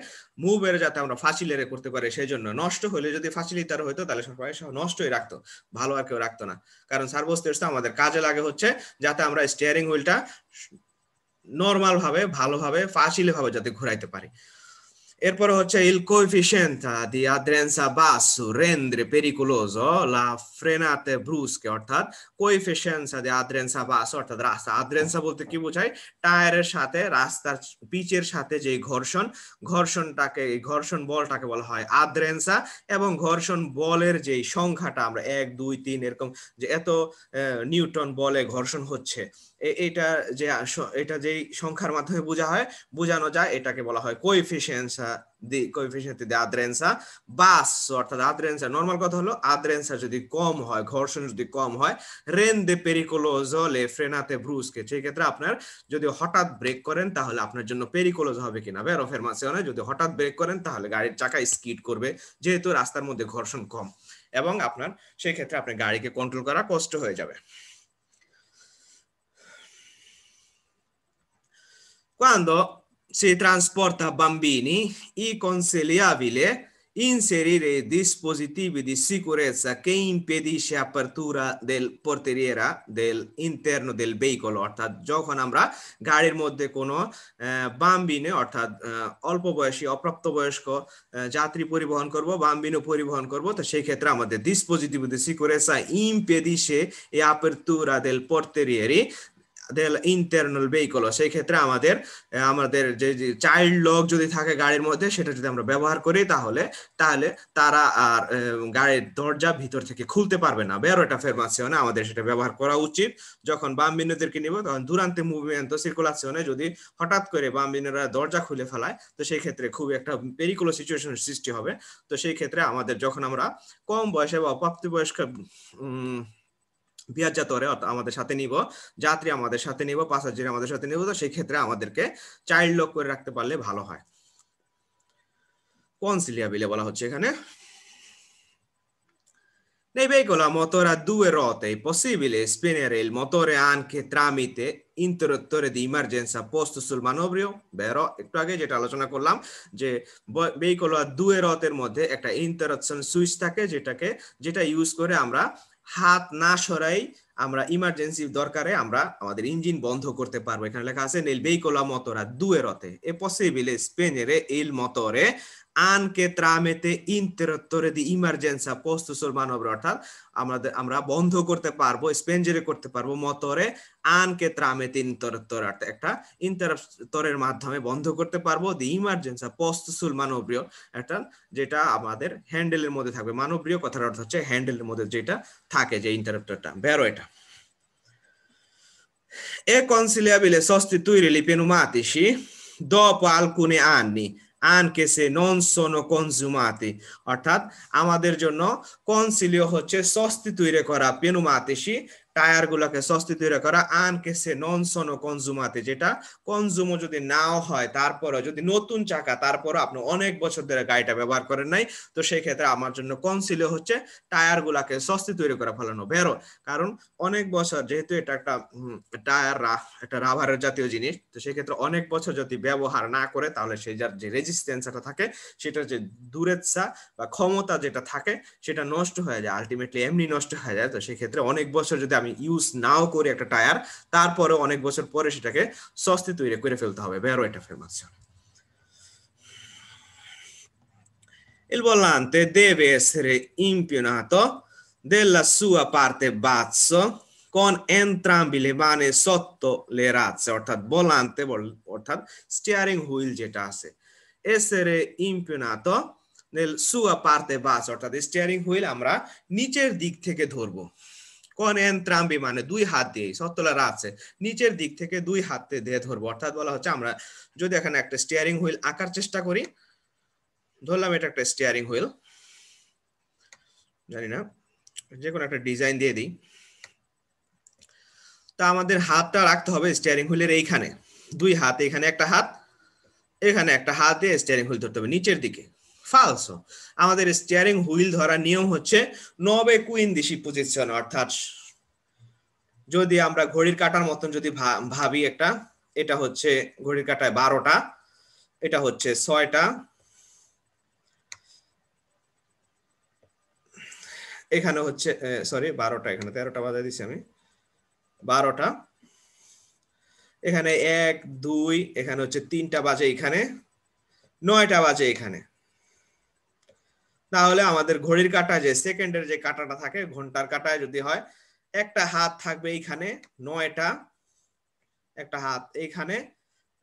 মুভের যাতে আমরা ফাঁসিলে করতে পারি সেই জন্য নষ্ট হলে যদি তার হইতো তাহলে সবাই নষ্টই রাখতো ভালো আর কেউ রাখতো না কারণ সার্বস্তের আমাদের কাজে লাগে হচ্ছে যাতে আমরা স্টিয়ারিং হুইলটা নর্মাল ভাবে ভালোভাবে ফাঁসিলে ভাবে যাতে ঘুরাইতে পারি এরপর হচ্ছে ইল কোফিশিয়েন্ট দি আদ্রেন্সা বাস রেন্দ্রে পেরিকুলোজো লা ফ্রেনাতে ব্রুসকে অর্থাৎ কোফিশিয়েন্ট দি আদ্রেন্সা বাস অর্থাৎ রাস্তা আদ্রেন্সা বলতে কি বোঝায় টায়ারের সাথে রাস্তার পিচের সাথে যে ঘর্ষণ ঘর্ষণটাকে এই ঘর্ষণ বলটাকে বলা হয় আদ্রেনসা এবং ঘর্ষণ বলের যে সংখ্যাটা আমরা এক দুই তিন এরকম যে এত নিউটন বলে ঘর্ষণ হচ্ছে এটা যে এটা যেই সংখ্যার মাধ্যমে বোঝা হয় বোঝানো যায় এটাকে বলা হয় কোইফিসিয়েন্সা দি কোএফিসিয়েন্ট দি আদ্রেন্সা বাস অর্থাৎ আদ্রেন্সা নর্মাল কথা হলো আদ্রেন্সা যদি কম হয় ঘর্ষণ যদি কম হয় রেন দে পেরিকোলোজো লে ফ্রেনাতে ব্রুসকে সেই ক্ষেত্রে আপনার যদি হঠাৎ ব্রেক করেন তাহলে আপনার জন্য পেরিকোলোজ হবে কিনা বের অনেক যদি হঠাৎ ব্রেক করেন তাহলে গাড়ির চাকা স্কিড করবে যেহেতু রাস্তার মধ্যে ঘর্ষণ কম এবং আপনার সেই ক্ষেত্রে আপনার গাড়িকে কন্ট্রোল করা কষ্ট হয়ে যাবে Quando si trasporta bambini, è consigliabile inserire dispositivi di sicurezza che impedisce l'apertura del portiere dell'interno del veicolo অর্থাৎ যখন আমরা গাড়ির মধ্যে কোনো বামবিনে অর্থাৎ অল্প বয়সী অপ্রাপ্তবয়স্ক যাত্রী পরিবহন করব bambino পরিবহন করব তো সেই ক্ষেত্রে আমাদের dispositivi di sicurezza impedisce l'apertura del portiere internal vehicle সেই ক্ষেত্রে আমাদের আমাদের যে চাইল্ড লক যদি থাকে গাড়ির মধ্যে সেটা যদি আমরা ব্যবহার করি তাহলে তাহলে তারা আর গাড়ির দরজা ভিতর থেকে খুলতে পারবে না ফেরমাসিও না আমাদের সেটা ব্যবহার করা উচিত যখন বাম বিন্দুদেরকে নিব তখন দুরান্তে মুভমেন্ট তো সার্কুলেশনে যদি হঠাৎ করে বাম বিন্দুরা দরজা খুলে ফেলায় তো সেই ক্ষেত্রে খুব একটা পেরিকুলো সিচুয়েশনের সৃষ্টি হবে তো সেই ক্ষেত্রে আমাদের যখন আমরা কম বয়সে বা অপ্রাপ্তবয়স্ক পিয়াজাতরে আমাদের সাথে নিব যাত্রী আমাদের সাথে নিব পাসাজির আমাদের সাথে নিব তো সেই ক্ষেত্রে আমাদেরকে চাইল্ড লক করে রাখতে পারলে ভালো হয় কনসিলিয়াবিলে বলা হচ্ছে এখানে Nei veicoli a motore a due স্পেনের è possibile spegnere il motore anche tramite interruttore di emergenza একটু আগে যেটা আলোচনা করলাম যে ভেহিকল দুয়ে রথের মধ্যে একটা ইন্টারাকশন সুইচ থাকে যেটাকে যেটা ইউজ করে আমরা হাত না সরাই আমরা ইমার্জেন্সি দরকারে আমরা আমাদের ইঞ্জিন বন্ধ করতে পারবো এখানে লেখা আছে নেল বেইকোলা মতরা দুয়ে রথে এ পসিবিল স্পেনের এল মতরে আনকে ত্রামেতে interruttore দি ইমার্জেন্সা পোস্ট সুলমান অব অর্থাৎ আমাদের আমরা বন্ধ করতে পারবো স্পেঞ্জেরে করতে পারবো মতরে আনকে ত্রামেতে interruttore অর্থাৎ একটা ইন্টারাপ্টরের মাধ্যমে বন্ধ করতে পারবো দি ইমার্জেন্সা পোস্ট sul manovrio একটা যেটা আমাদের হ্যান্ডেলের মধ্যে থাকবে মানবীয় কথার অর্থ হচ্ছে হ্যান্ডেলের মধ্যে যেটা থাকে যে ইন্টারাপ্টরটা বেরো এটা এ È conciliabile sostituire li দ dopo alcuni anni আনকে সে নন সোনো কনজুমাতি অর্থাৎ আমাদের জন্য কনসিলিও হচ্ছে স্বস্তি তৈরি করা পেনুমাতিসি টায়ারগুলোকে স্বস্তি তৈরি করা আনকে সে নন সনো কনজুমাতে যেটা কনজুমো যদি নাও হয় তারপরে যদি নতুন চাকা তারপরে আপনি অনেক বছর ধরে গাড়িটা ব্যবহার করেন নাই তো সেই ক্ষেত্রে আমার জন্য কনসিল হচ্ছে টায়ারগুলোকে স্বস্তি সস্তি তৈরি করা ফেলানো বেরো কারণ অনেক বছর যেহেতু এটা একটা টায়ার একটা রাভারের জাতীয় জিনিস তো সেক্ষেত্রে অনেক বছর যদি ব্যবহার না করে তাহলে সেই যার যে রেজিস্ট্যান্সটা থাকে সেটার যে দূরেচ্ছা বা ক্ষমতা যেটা থাকে সেটা নষ্ট হয়ে যায় আলটিমেটলি এমনি নষ্ট হয়ে যায় তো সেক্ষেত্রে অনেক বছর যদি আমি আমি ইউজ নাও করি একটা টায়ার তারপরে অনেক বছর পরে সেটাকে সস্তি তৈরি করে ফেলতে হবে বেরো এটা ফেমাস Il volante deve essere impionato della sua parte basso con entrambi le mani sotto le razze, অর্থাৎ volante অর্থাৎ steering wheel যেটা আছে essere impionato nel sua parte basso, অর্থাৎ steering wheel amra, নিচের dik থেকে ধরবো কোন এন্ত্রাম্বি মানে দুই হাত দিয়ে সত্তলা রাখছে নিচের দিক থেকে দুই হাতে দিয়ে ধরবো অর্থাৎ বলা হচ্ছে আমরা যদি এখানে একটা স্টিয়ারিং হুইল আঁকার চেষ্টা করি ধরলাম এটা একটা স্টিয়ারিং হুইল জানি না যে কোনো একটা ডিজাইন দিয়ে দিই তা আমাদের হাতটা রাখতে হবে স্টিয়ারিং হুইলের এইখানে দুই হাত এখানে একটা হাত এখানে একটা হাত দিয়ে স্টিয়ারিং হুইল ধরতে হবে নিচের দিকে ফালসো আমাদের স্টিয়ারিং হুইল ধরার নিয়ম হচ্ছে নবে কুইন দিশি পজিশন অর্থাৎ যদি আমরা ঘড়ির কাটার মতন যদি ভাবি একটা এটা হচ্ছে ঘড়ির কাটায় বারোটা এটা হচ্ছে ছয়টা এখানে হচ্ছে সরি বারোটা এখানে তেরোটা বাজা দিছি আমি বারোটা এখানে এক দুই এখানে হচ্ছে তিনটা বাজে এখানে নয়টা বাজে এখানে তাহলে আমাদের ঘড়ির কাটা যে সেকেন্ডের যে কাটাটা থাকে ঘন্টার কাটায় যদি হয় একটা হাত থাকবে এইখানে নয়টা একটা হাত এইখানে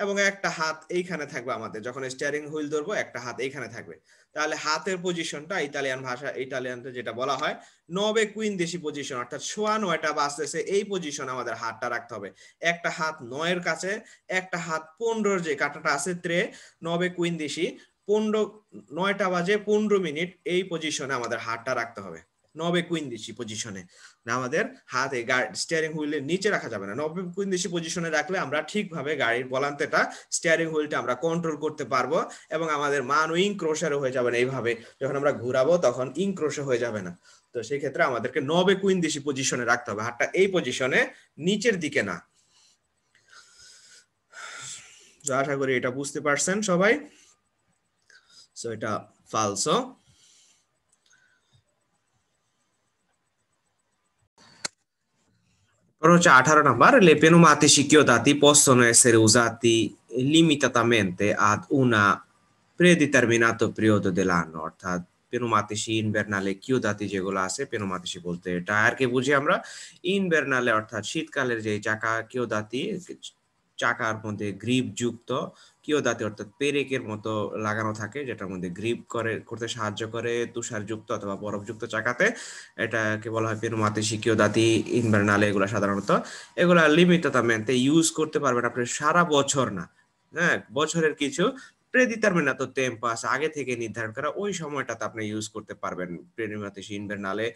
এবং একটা হাত এইখানে থাকবে আমাদের যখন স্টিয়ারিং হুইল ধরবো একটা হাত এইখানে থাকবে তাহলে হাতের পজিশনটা ইতালিয়ান ভাষা ইতালিয়ানতে যেটা বলা হয় নবে কুইন দেশি পজিশন অর্থাৎ সোয়া নয়টা বাজতেছে এই পজিশন আমাদের হাতটা রাখতে হবে একটা হাত নয়ের কাছে একটা হাত পনেরোর যে কাটাটা আছে ত্রে নবে কুইন দেশি পনেরো নয়টা বাজে পনেরো মিনিট এই পজিশনে আমাদের হাতটা রাখতে হবে নবে কুইন দিচ্ছি পজিশনে আমাদের হাতে স্টিয়ারিং হুইলের নিচে রাখা যাবে না নবে কুইন দিচ্ছি পজিশনে রাখলে আমরা ঠিকভাবে গাড়ির বলান্তেটা স্টিয়ারিং হুইলটা আমরা কন্ট্রোল করতে পারবো এবং আমাদের মান ইং ক্রোশারও হয়ে যাবে না এইভাবে যখন আমরা ঘুরাবো তখন ক্রোশ হয়ে যাবে না তো সেই ক্ষেত্রে আমাদেরকে নবে কুইন দিচ্ছি পজিশনে রাখতে হবে হাতটা এই পজিশনে নিচের দিকে না আশা করি এটা বুঝতে পারছেন সবাই সো এটা ফালসো হচ্ছে আঠারো নাম্বার লেপেনু মাতি শিকীয় দাতি possono essere usati limitatamente ad una predeterminato periodo dell'anno অর্থাৎ পেনুমাতিসি ইনভেরনালে কিউ দাতি যেগুলো আছে পেনুমাতিসি বলতে টায়ারকে বুঝি আমরা ইনভেরনালে অর্থাৎ শীতকালের যে চাকা কিউ দাতি চাকার মধ্যে গ্রিপ যুক্ত কিও দাঁতে অর্থাৎ পেরেকের মতো লাগানো থাকে যেটার মধ্যে গ্রিপ করে করতে সাহায্য করে তুষারযুক্ত অথবা বরফযুক্ত চাকাতে এটাকে বলা হয় পেরুমাতেশি কিয় দাঁতি ইনভার্নালে এগুলো সাধারণত এগুলা মেনতে ইউজ করতে পারবেন আপনি সারা বছর না হ্যাঁ বছরের কিছু প্রেডিটারমিনাতো টেম্পাস আগে থেকে নির্ধারণ করা ওই সময়টাতে আপনি ইউজ করতে পারবেন প্রেডিমাতিস ইনভেরনালে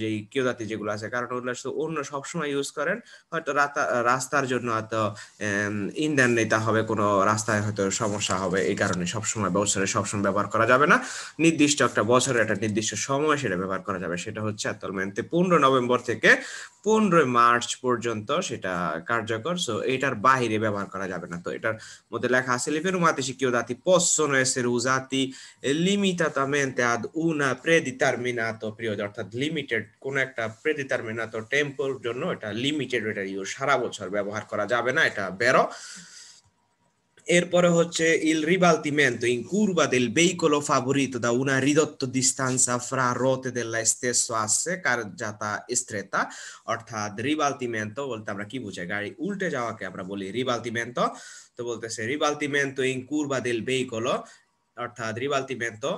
যে কিউদাতি যেগুলো আছে কারণ ওগুলো অন্য সবসময় ইউজ করেন হয়তো রাস্তার জন্য হয়তো ইন্ধন নিতে হবে কোনো রাস্তায় হয়তো সমস্যা হবে এই কারণে সবসময় বছরে সবসময় ব্যবহার করা যাবে না নির্দিষ্ট একটা বছরের একটা নির্দিষ্ট সময় সেটা ব্যবহার করা যাবে সেটা হচ্ছে আতলমেন্তে পনেরো নভেম্বর থেকে পনেরোই মার্চ পর্যন্ত সেটা কার্যকর সো এটার বাহিরে ব্যবহার করা যাবে না তো এটার মধ্যে লেখা আছে লিপের মাতে কেউ দাতি possono essere usati limitatamente ad una predeterminato periodo অর্থাৎ লিমিটেড কোন একটা predeterminato টেম্পোর জন্য এটা লিমিটেড এটা ইউজ সারা বছর ব্যবহার করা যাবে না এটা বেরো এরপরে হচ্ছে il ribaltimento in curva del veicolo favorito da una ridotta distanza fra ruote della stesso asse carreggiata stretta অর্থাৎ রিবালটিমেন্ট বলতে আমরা কি বুঝাই গাড়ি উল্টে যাওয়াকে আমরা বলি রিবালটিমেন্ট তো বলতেছে রিবালতিমেন্তো ইন কুরবা দেল বেইকলো অর্থাৎ রিবালতিমেন্তো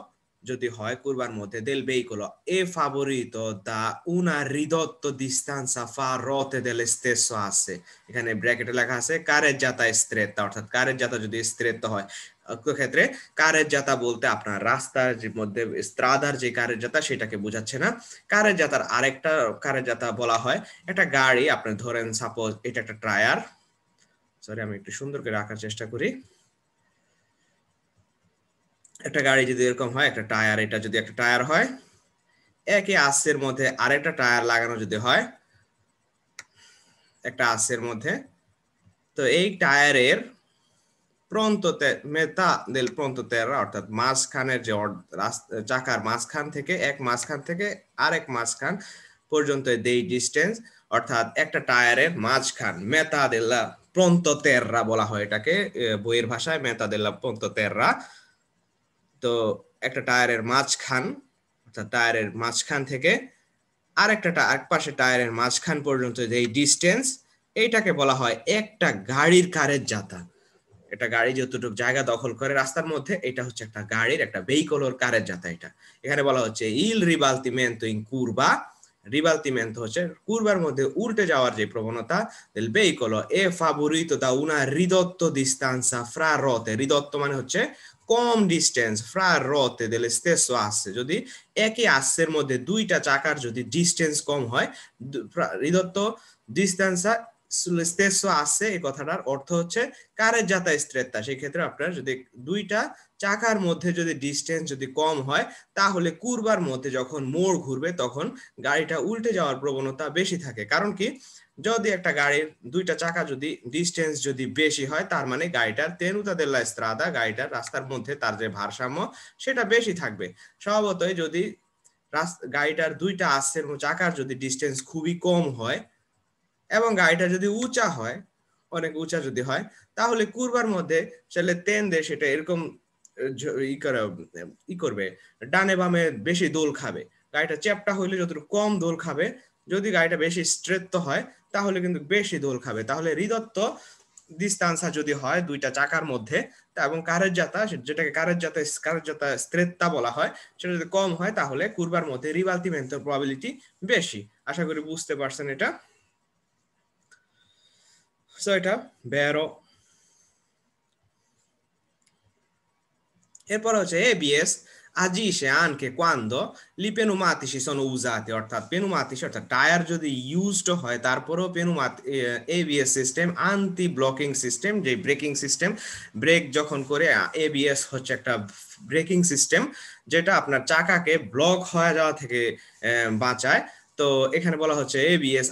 যদি হয় কুরবার মধ্যে দেল বেইকলো এ ফাবরিতো দা উনা রিদত্ত ডিস্টান্সা ফা রতে দেল স্টেসো আছে এখানে ব্র্যাকেটে লেখা আছে কারের জাতা স্ত্রেতা অর্থাৎ কারের জাতা যদি স্ত্রেতা হয় ক্ষেত্রে কারের জাতা বলতে আপনার রাস্তার মধ্যে স্ত্রাদার যে কারের জাতা সেটাকে বোঝাচ্ছে না কারের জাতার আরেকটা কারের জাতা বলা হয় একটা গাড়ি আপনি ধরেন সাপোজ এটা একটা টায়ার সরি আমি একটু সুন্দর করে রাখার চেষ্টা করি একটা গাড়ি যদি এরকম হয় একটা টায়ার এটা যদি একটা টায়ার হয় একই আসের মধ্যে আরেকটা টায়ার লাগানো যদি হয় একটা আসের মধ্যে তো এই টায়ারের প্রন্ততে মেতা দেল প্রন্ততেরা অর্থাৎ মাঝখানের যে চাকার মাঝখান থেকে এক মাঝখান থেকে আরেক মাঝখান পর্যন্ত দেই ডিস্টেন্স অর্থাৎ একটা টায়ারের মাঝখান মেতাদেল্লা প্রন্ত তেররা বলা হয় এটাকে বইয়ের ভাষায় মেতাদেল্লা প্রন্ত তেররা তো একটা টায়ারের মাঝখান অর্থাৎ টায়ারের মাঝখান থেকে আর একটা এক পাশে টায়ারের মাঝখান পর্যন্ত যে ডিস্টেন্স এইটাকে বলা হয় একটা গাড়ির কারের যাতা এটা গাড়ি যতটুকু জায়গা দখল করে রাস্তার মধ্যে এটা হচ্ছে একটা গাড়ির একটা ভেহিকল কারের যাতা এটা এখানে বলা হচ্ছে ইল মেন ইন কুরবা রিবালতিমেন্ট হচ্ছে কুরবার মধ্যে উল্টে যাওয়ার যে প্রবণতা বেই কলো এ ফাবুরিত দা উনা হৃদত্ত ডিস্টান্সা ফ্রা রতে হৃদত্ত মানে হচ্ছে কম ডিস্টেন্স ফ্রা রতে দেলে স্টেস আসছে যদি একই আসছের মধ্যে দুইটা চাকার যদি ডিস্টেন্স কম হয় হৃদত্ত ডিস্টেন্সা স্টেস আসছে এই কথাটার অর্থ হচ্ছে কারের যাতা স্ট্রেতা সেই ক্ষেত্রে আপনার যদি দুইটা চাকার মধ্যে যদি ডিস্টেন্স যদি কম হয় তাহলে কুরবার মধ্যে যখন মোড় ঘুরবে তখন গাড়িটা উল্টে যাওয়ার প্রবণতা বেশি থাকে কারণ কি যদি একটা গাড়ির দুইটা চাকা যদি ডিস্টেন্স যদি বেশি হয় তার মানে গাড়িটার তেনুতাদেল্লা স্ত্রাদা গাড়িটার রাস্তার মধ্যে তার যে ভারসাম্য সেটা বেশি থাকবে স্বভাবতই যদি গাড়িটার দুইটা আসছে চাকার যদি ডিস্টেন্স খুবই কম হয় এবং গাড়িটা যদি উঁচা হয় অনেক উঁচা যদি হয় তাহলে কুরবার মধ্যে চলে তেন দেশ সেটা এরকম ই করা ই করবে ডানে বামে বেশি দোল খাবে গাড়িটা চ্যাপটা হইলে যতটুকু কম দোল খাবে যদি গাড়িটা বেশি স্ট্রেট হয় তাহলে কিন্তু বেশি দোল খাবে তাহলে হৃদত্ব ডিস্টান্সা যদি হয় দুইটা চাকার মধ্যে এবং কারের জাতা যেটাকে কারের জাতা কারের জাতা স্ত্রেত্তা বলা হয় সেটা যদি কম হয় তাহলে কুরবার মধ্যে রিভালতিমেন্টের প্রবাবিলিটি বেশি আশা করি বুঝতে পারছেন এটা সো এটা বেরো এরপর হচ্ছে ABS agisce anche quando li pneumatici sono usati অর্থাৎ পেনুমাতিসি অর্থাৎ টায়ার যদি ইউজড হয় তারপরেও পেনুমাত ABS system anti blocking system যে ব্রেকিং সিস্টেম ব্রেক যখন করে এবিএস হচ্ছে একটা ব্রেকিং সিস্টেম যেটা আপনার চাকাকে ব্লক হয়ে যাওয়া থেকে বাঁচায় তো এখানে বলা হচ্ছে এবিএস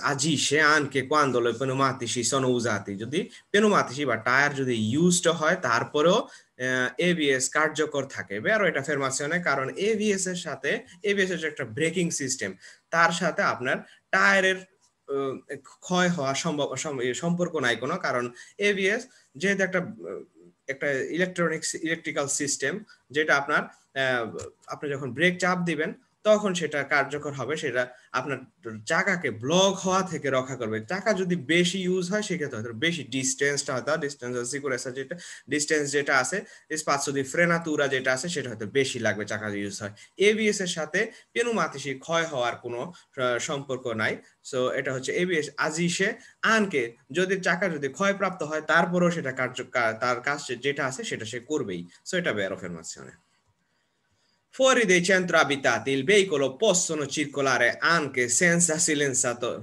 সে আনকে কোয়ান্দোলো পেনুমাতিসি সনৌজাতি যদি পেনুমাতিসি বা টায়ার যদি ইউজড হয় তারপরেও এবিএস কার্যকর থাকে বেরো এটা ফেরমাসিয়নে কারণ এবিএস এর সাথে এবিএস এর একটা ব্রেকিং সিস্টেম তার সাথে আপনার টায়ারের ক্ষয় হওয়া সম্ভব সম্পর্ক নাই কোনো কারণ এবিএস যেহেতু একটা একটা ইলেকট্রনিক্স ইলেকট্রিক্যাল সিস্টেম যেটা আপনার আপনি যখন ব্রেক চাপ দিবেন তখন সেটা কার্যকর হবে সেটা আপনার টাকাকে ব্লক হওয়া থেকে রক্ষা করবে টাকা যদি বেশি ইউজ হয় সেক্ষেত্রে বেশি ডিস্টেন্সটা হয়তো ডিস্টেন্স সিকুরেসা যেটা ডিস্টেন্স যেটা আছে স্পাসুদি ফ্রেনাতুরা যেটা আছে সেটা হয়তো বেশি লাগবে টাকা ইউজ হয় এবিএস এর সাথে পেনু মাতিসি ক্ষয় হওয়ার কোনো সম্পর্ক নাই সো এটা হচ্ছে এবিএস আজিসে আনকে যদি টাকা যদি ক্ষয়প্রাপ্ত হয় তারপরেও সেটা কার্য তার কাজ যেটা আছে সেটা সে করবেই সো এটা বেয়ার অফের মাঝখানে Fuori dei centri abitati il veicolo possono circolare anche senza silenziatore.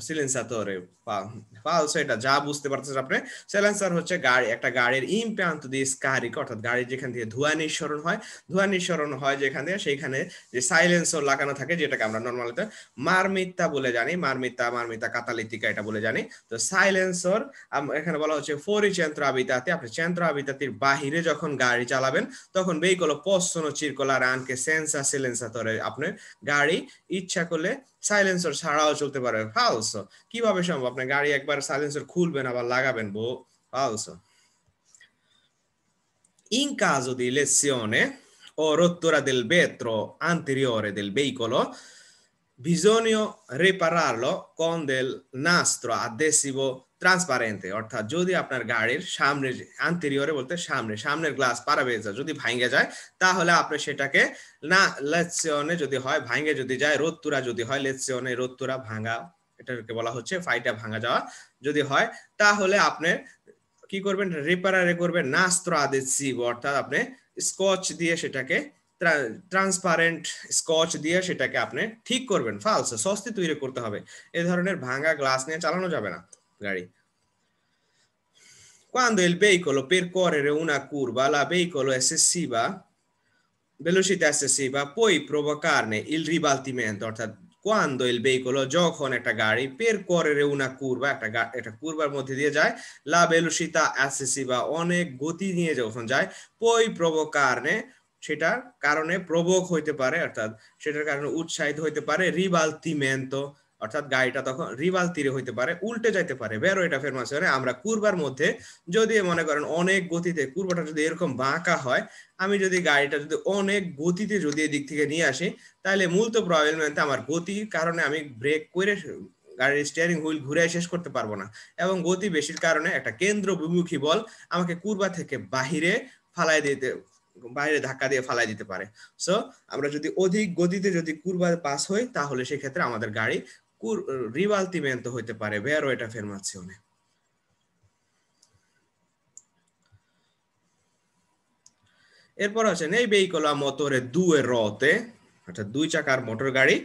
বা এটা যা বুঝতে পারতেছেন আপনি সাইলেন্সার হচ্ছে গাড়ি একটা গাড়ির ইম্প্যান্ত দিয়ে স্কারিক অর্থাৎ গাড়ির যেখান থেকে ধোঁয়া নিঃসরণ হয় ধোঁয়া নিঃসরণ হয় যেখানে সেইখানে যে সাইলেন্সর লাগানো থাকে যেটাকে আমরা নর্মালিতে মারমিত্তা বলে জানি মারমিত্তা মারমিত্তা কাতালিতিকা এটা বলে জানি তো সাইলেন্সর এখানে বলা হচ্ছে ফোরি চেন্ত্র আবিতাতে আপনি চেন্ত্র আবিতাতির বাহিরে যখন গাড়ি চালাবেন তখন বেইকলো পশ্চনো চিরকলা রানকে সেন্সা সিলেন্সা ধরে আপনি গাড়ি ইচ্ছা করলে সাইলেন্সার ছাড়াও চলতে পারে ফালস কিভাবে সম্ভব না গাড়ি একবার সাইলেন্সার খুলবেন আবার লাগাবেন বো ফালস In caso di lesione o rottura del vetro anteriore del veicolo, bisogna ripararlo con del nastro adesivo ট্রান্সপারেন্টে অর্থাৎ যদি আপনার গাড়ির সামনে আন্তরিয়রে বলতে সামনে সামনের গ্লাস পারাবেজা যদি ভাঙে যায় তাহলে আপনি সেটাকে না লেসিয়নে যদি হয় ভাঙে যদি যায় রোত্তুরা যদি হয় লেসিয়নে রোত্তুরা ভাঙা এটাকে বলা হচ্ছে ফাইটা ভাঙা যাওয়া যদি হয় তাহলে আপনি কি করবেন রিপারারে করবেন নাস্ত্র আদেশ অর্থাৎ আপনি স্কচ দিয়ে সেটাকে ট্রান্সপারেন্ট স্কচ দিয়ে সেটাকে আপনি ঠিক করবেন ফালস সস্তি তৈরি করতে হবে এ ধরনের ভাঙা গ্লাস নিয়ে চালানো যাবে না magari. Quando il veicolo percorre una curva, la veicolo eccessiva, velocità eccessiva, puoi provocarne il ribaltimento, quando il veicolo যখন একটা গাড়ি percorre una curva একটা eh, eh, curva মধ্যে দিয়ে যায় la velocità eccessiva অনেক গতি নিয়ে যখন যায় provocarne সেটার carone, provoca, হইতে পারে অর্থাৎ সেটার কারণে উৎসাহিত হইতে অর্থাৎ গাড়িটা তখন রিভাল তীরে হইতে পারে উল্টে যাইতে পারে বেরো এটা ফেমাস মানে আমরা কুরবার মধ্যে যদি মনে করেন অনেক গতিতে কুরবাটা যদি এরকম বাঁকা হয় আমি যদি গাড়িটা যদি অনেক গতিতে যদি এদিক থেকে নিয়ে আসি তাহলে মূল তো প্রবলেম আমার গতির কারণে আমি ব্রেক করে গাড়ির স্টিয়ারিং হুইল ঘুরে শেষ করতে পারবো না এবং গতি বেশির কারণে একটা কেন্দ্র বিমুখী বল আমাকে কুরবা থেকে বাহিরে ফালাই দিতে বাইরে ধাক্কা দিয়ে ফালাই দিতে পারে সো আমরা যদি অধিক গতিতে যদি কুরবা পাস হই তাহলে সেক্ষেত্রে আমাদের গাড়ি ribaltimento হইতে পারে vero এটা affermazione এরপর আছে নেই veicolo a motore due ruote অর্থাৎ দুই চাকার মোটর গাড়ি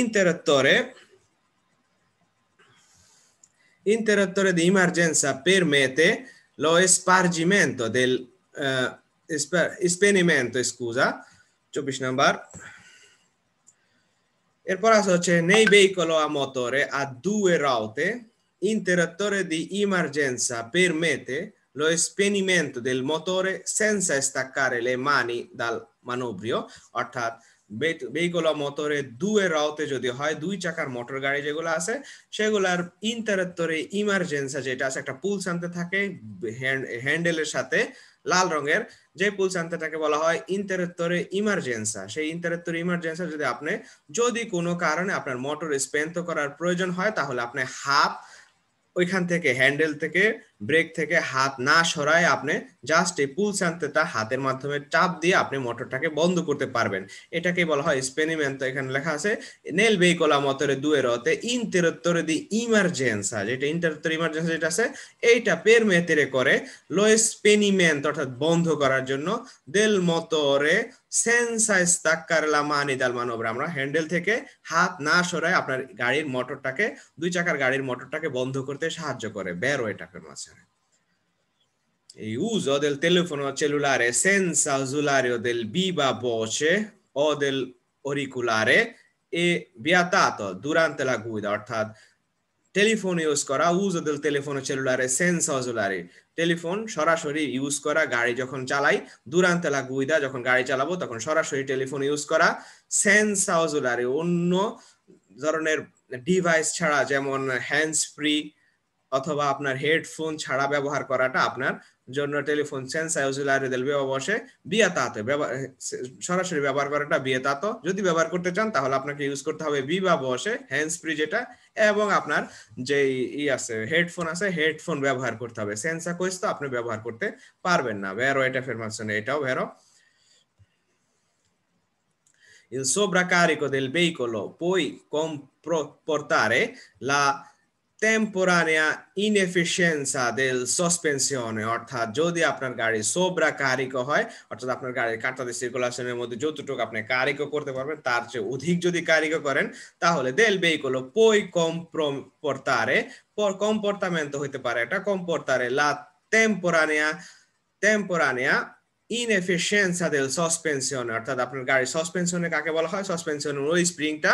interruttore interattore di emergenza permette lo spargimento del eh, esper, spegnimento, eh, scusa, number এরপর আছে হচ্ছে নেই ভেহিকল আ মোটরে আ দুয়ে রাউতে ইন্টারাক্টরে দি ইমার্জেন্সা পারমিটে লো স্পেনিমেন্ট দেল মোটরে সেন্সা স্টাকারে লে মানি দাল মানোব্রিও অর্থাৎ ভেহিকল মোটরে দুয়ে রাউতে যদি হয় দুই চাকার মোটর গাড়ি যেগুলো আছে সেগুলার ইন্টারাক্টরে ইমার্জেন্সা যেটা আছে একটা পুল আনতে থাকে হ্যান্ডেলের সাথে লাল রঙের যে পুলসান্তাটাকে বলা হয় ইন্টারেত্তরে ইমার্জেন্সা সেই ইন্টারেত্তরে ইমার্জেন্সা যদি আপনি যদি কোনো কারণে আপনার মোটর স্পেন্ত করার প্রয়োজন হয় তাহলে আপনি হাফ ওইখান থেকে হ্যান্ডেল থেকে ব্রেক থেকে হাত না সরায় আপনি জাস্ট এই পুল তা হাতের মাধ্যমে চাপ দিয়ে আপনি মোটরটাকে বন্ধ করতে পারবেন এটাকে বলা হয় স্পেনিমেন তো এখানে লেখা আছে নেল বেইকোলা মতরে রতে ইন্টারতরে দি ইমার্জেন্সা যেটা ইন্টারোত্তর ইমার্জেন্সা যেটা আছে এইটা পের মেতেরে করে লো স্পেনিমেন্ট অর্থাৎ বন্ধ করার জন্য দেল মতরে সেন্সা স্তাক্কার দাল মানবরা আমরা হ্যান্ডেল থেকে হাত না সরায় আপনার গাড়ির মোটরটাকে দুই চাকার গাড়ির মোটরটাকে বন্ধ করতে সাহায্য করে বেরো এটা আছে uso del telefono cellulare senza usurario del viva voce o dell'auricolare è vietato durante la guida, অর্থাৎ টেলিফোন ইউজ করা use del telefono cellulare senza usurario telephone সরাসরি ইউজ করা গাড়ি যখন চালাই দুরান্তে লা গুইদা যখন গাড়ি চালাবো তখন সরাসরি টেলিফোন ইউজ করা সেন্সা অজুলারি অন্য ধরনের ডিভাইস ছাড়া যেমন হ্যান্ডস ফ্রি অথবা আপনার হেডফোন ছাড়া ব্যবহার করাটা আপনার জন্য টেলিফোন সেন্সাউজুলারে দেল ব্যবহাসে তাতে সরাসরি ব্যবহার করাটা তাত যদি ব্যবহার করতে চান তাহলে আপনাকে ইউজ করতে হবে বি বা বসে হ্যান্ডস ফ্রি যেটা এবং আপনার যে ই আছে হেডফোন আছে হেডফোন ব্যবহার করতে হবে সেন্সা কইস তো আপনি ব্যবহার করতে পারবেন না ভেরো এটা ফেরমাসনে এটাও ভেরো Il sovraccarico del veicolo puoi comportare লা টেম্পোরানেয়া ইনএফিসিয়েন্সা দেল সসপেনশনে অর্থাৎ যদি আপনার গাড়ি সোবরা কারিকো হয় অর্থাৎ আপনার গাড়ির কাটাতে সার্কুলেশনের মধ্যে যতটুকু আপনি কারিকো করতে পারবেন তার চেয়ে অধিক যদি কারিকো করেন তাহলে দেল বেইকোলো পই কম্পোর্তারে কম্পোর্তামেন্ট হতে পারে এটা কম্পোর্তারে লা টেম্পোরানেয়া টেম্পোরানেয়া ইনএফিসিয়েন্সা দেল সসপেনশন অর্থাৎ আপনার গাড়ির সসপেনশনে কাকে বলা হয় সসপেনশনের ওই স্প্রিংটা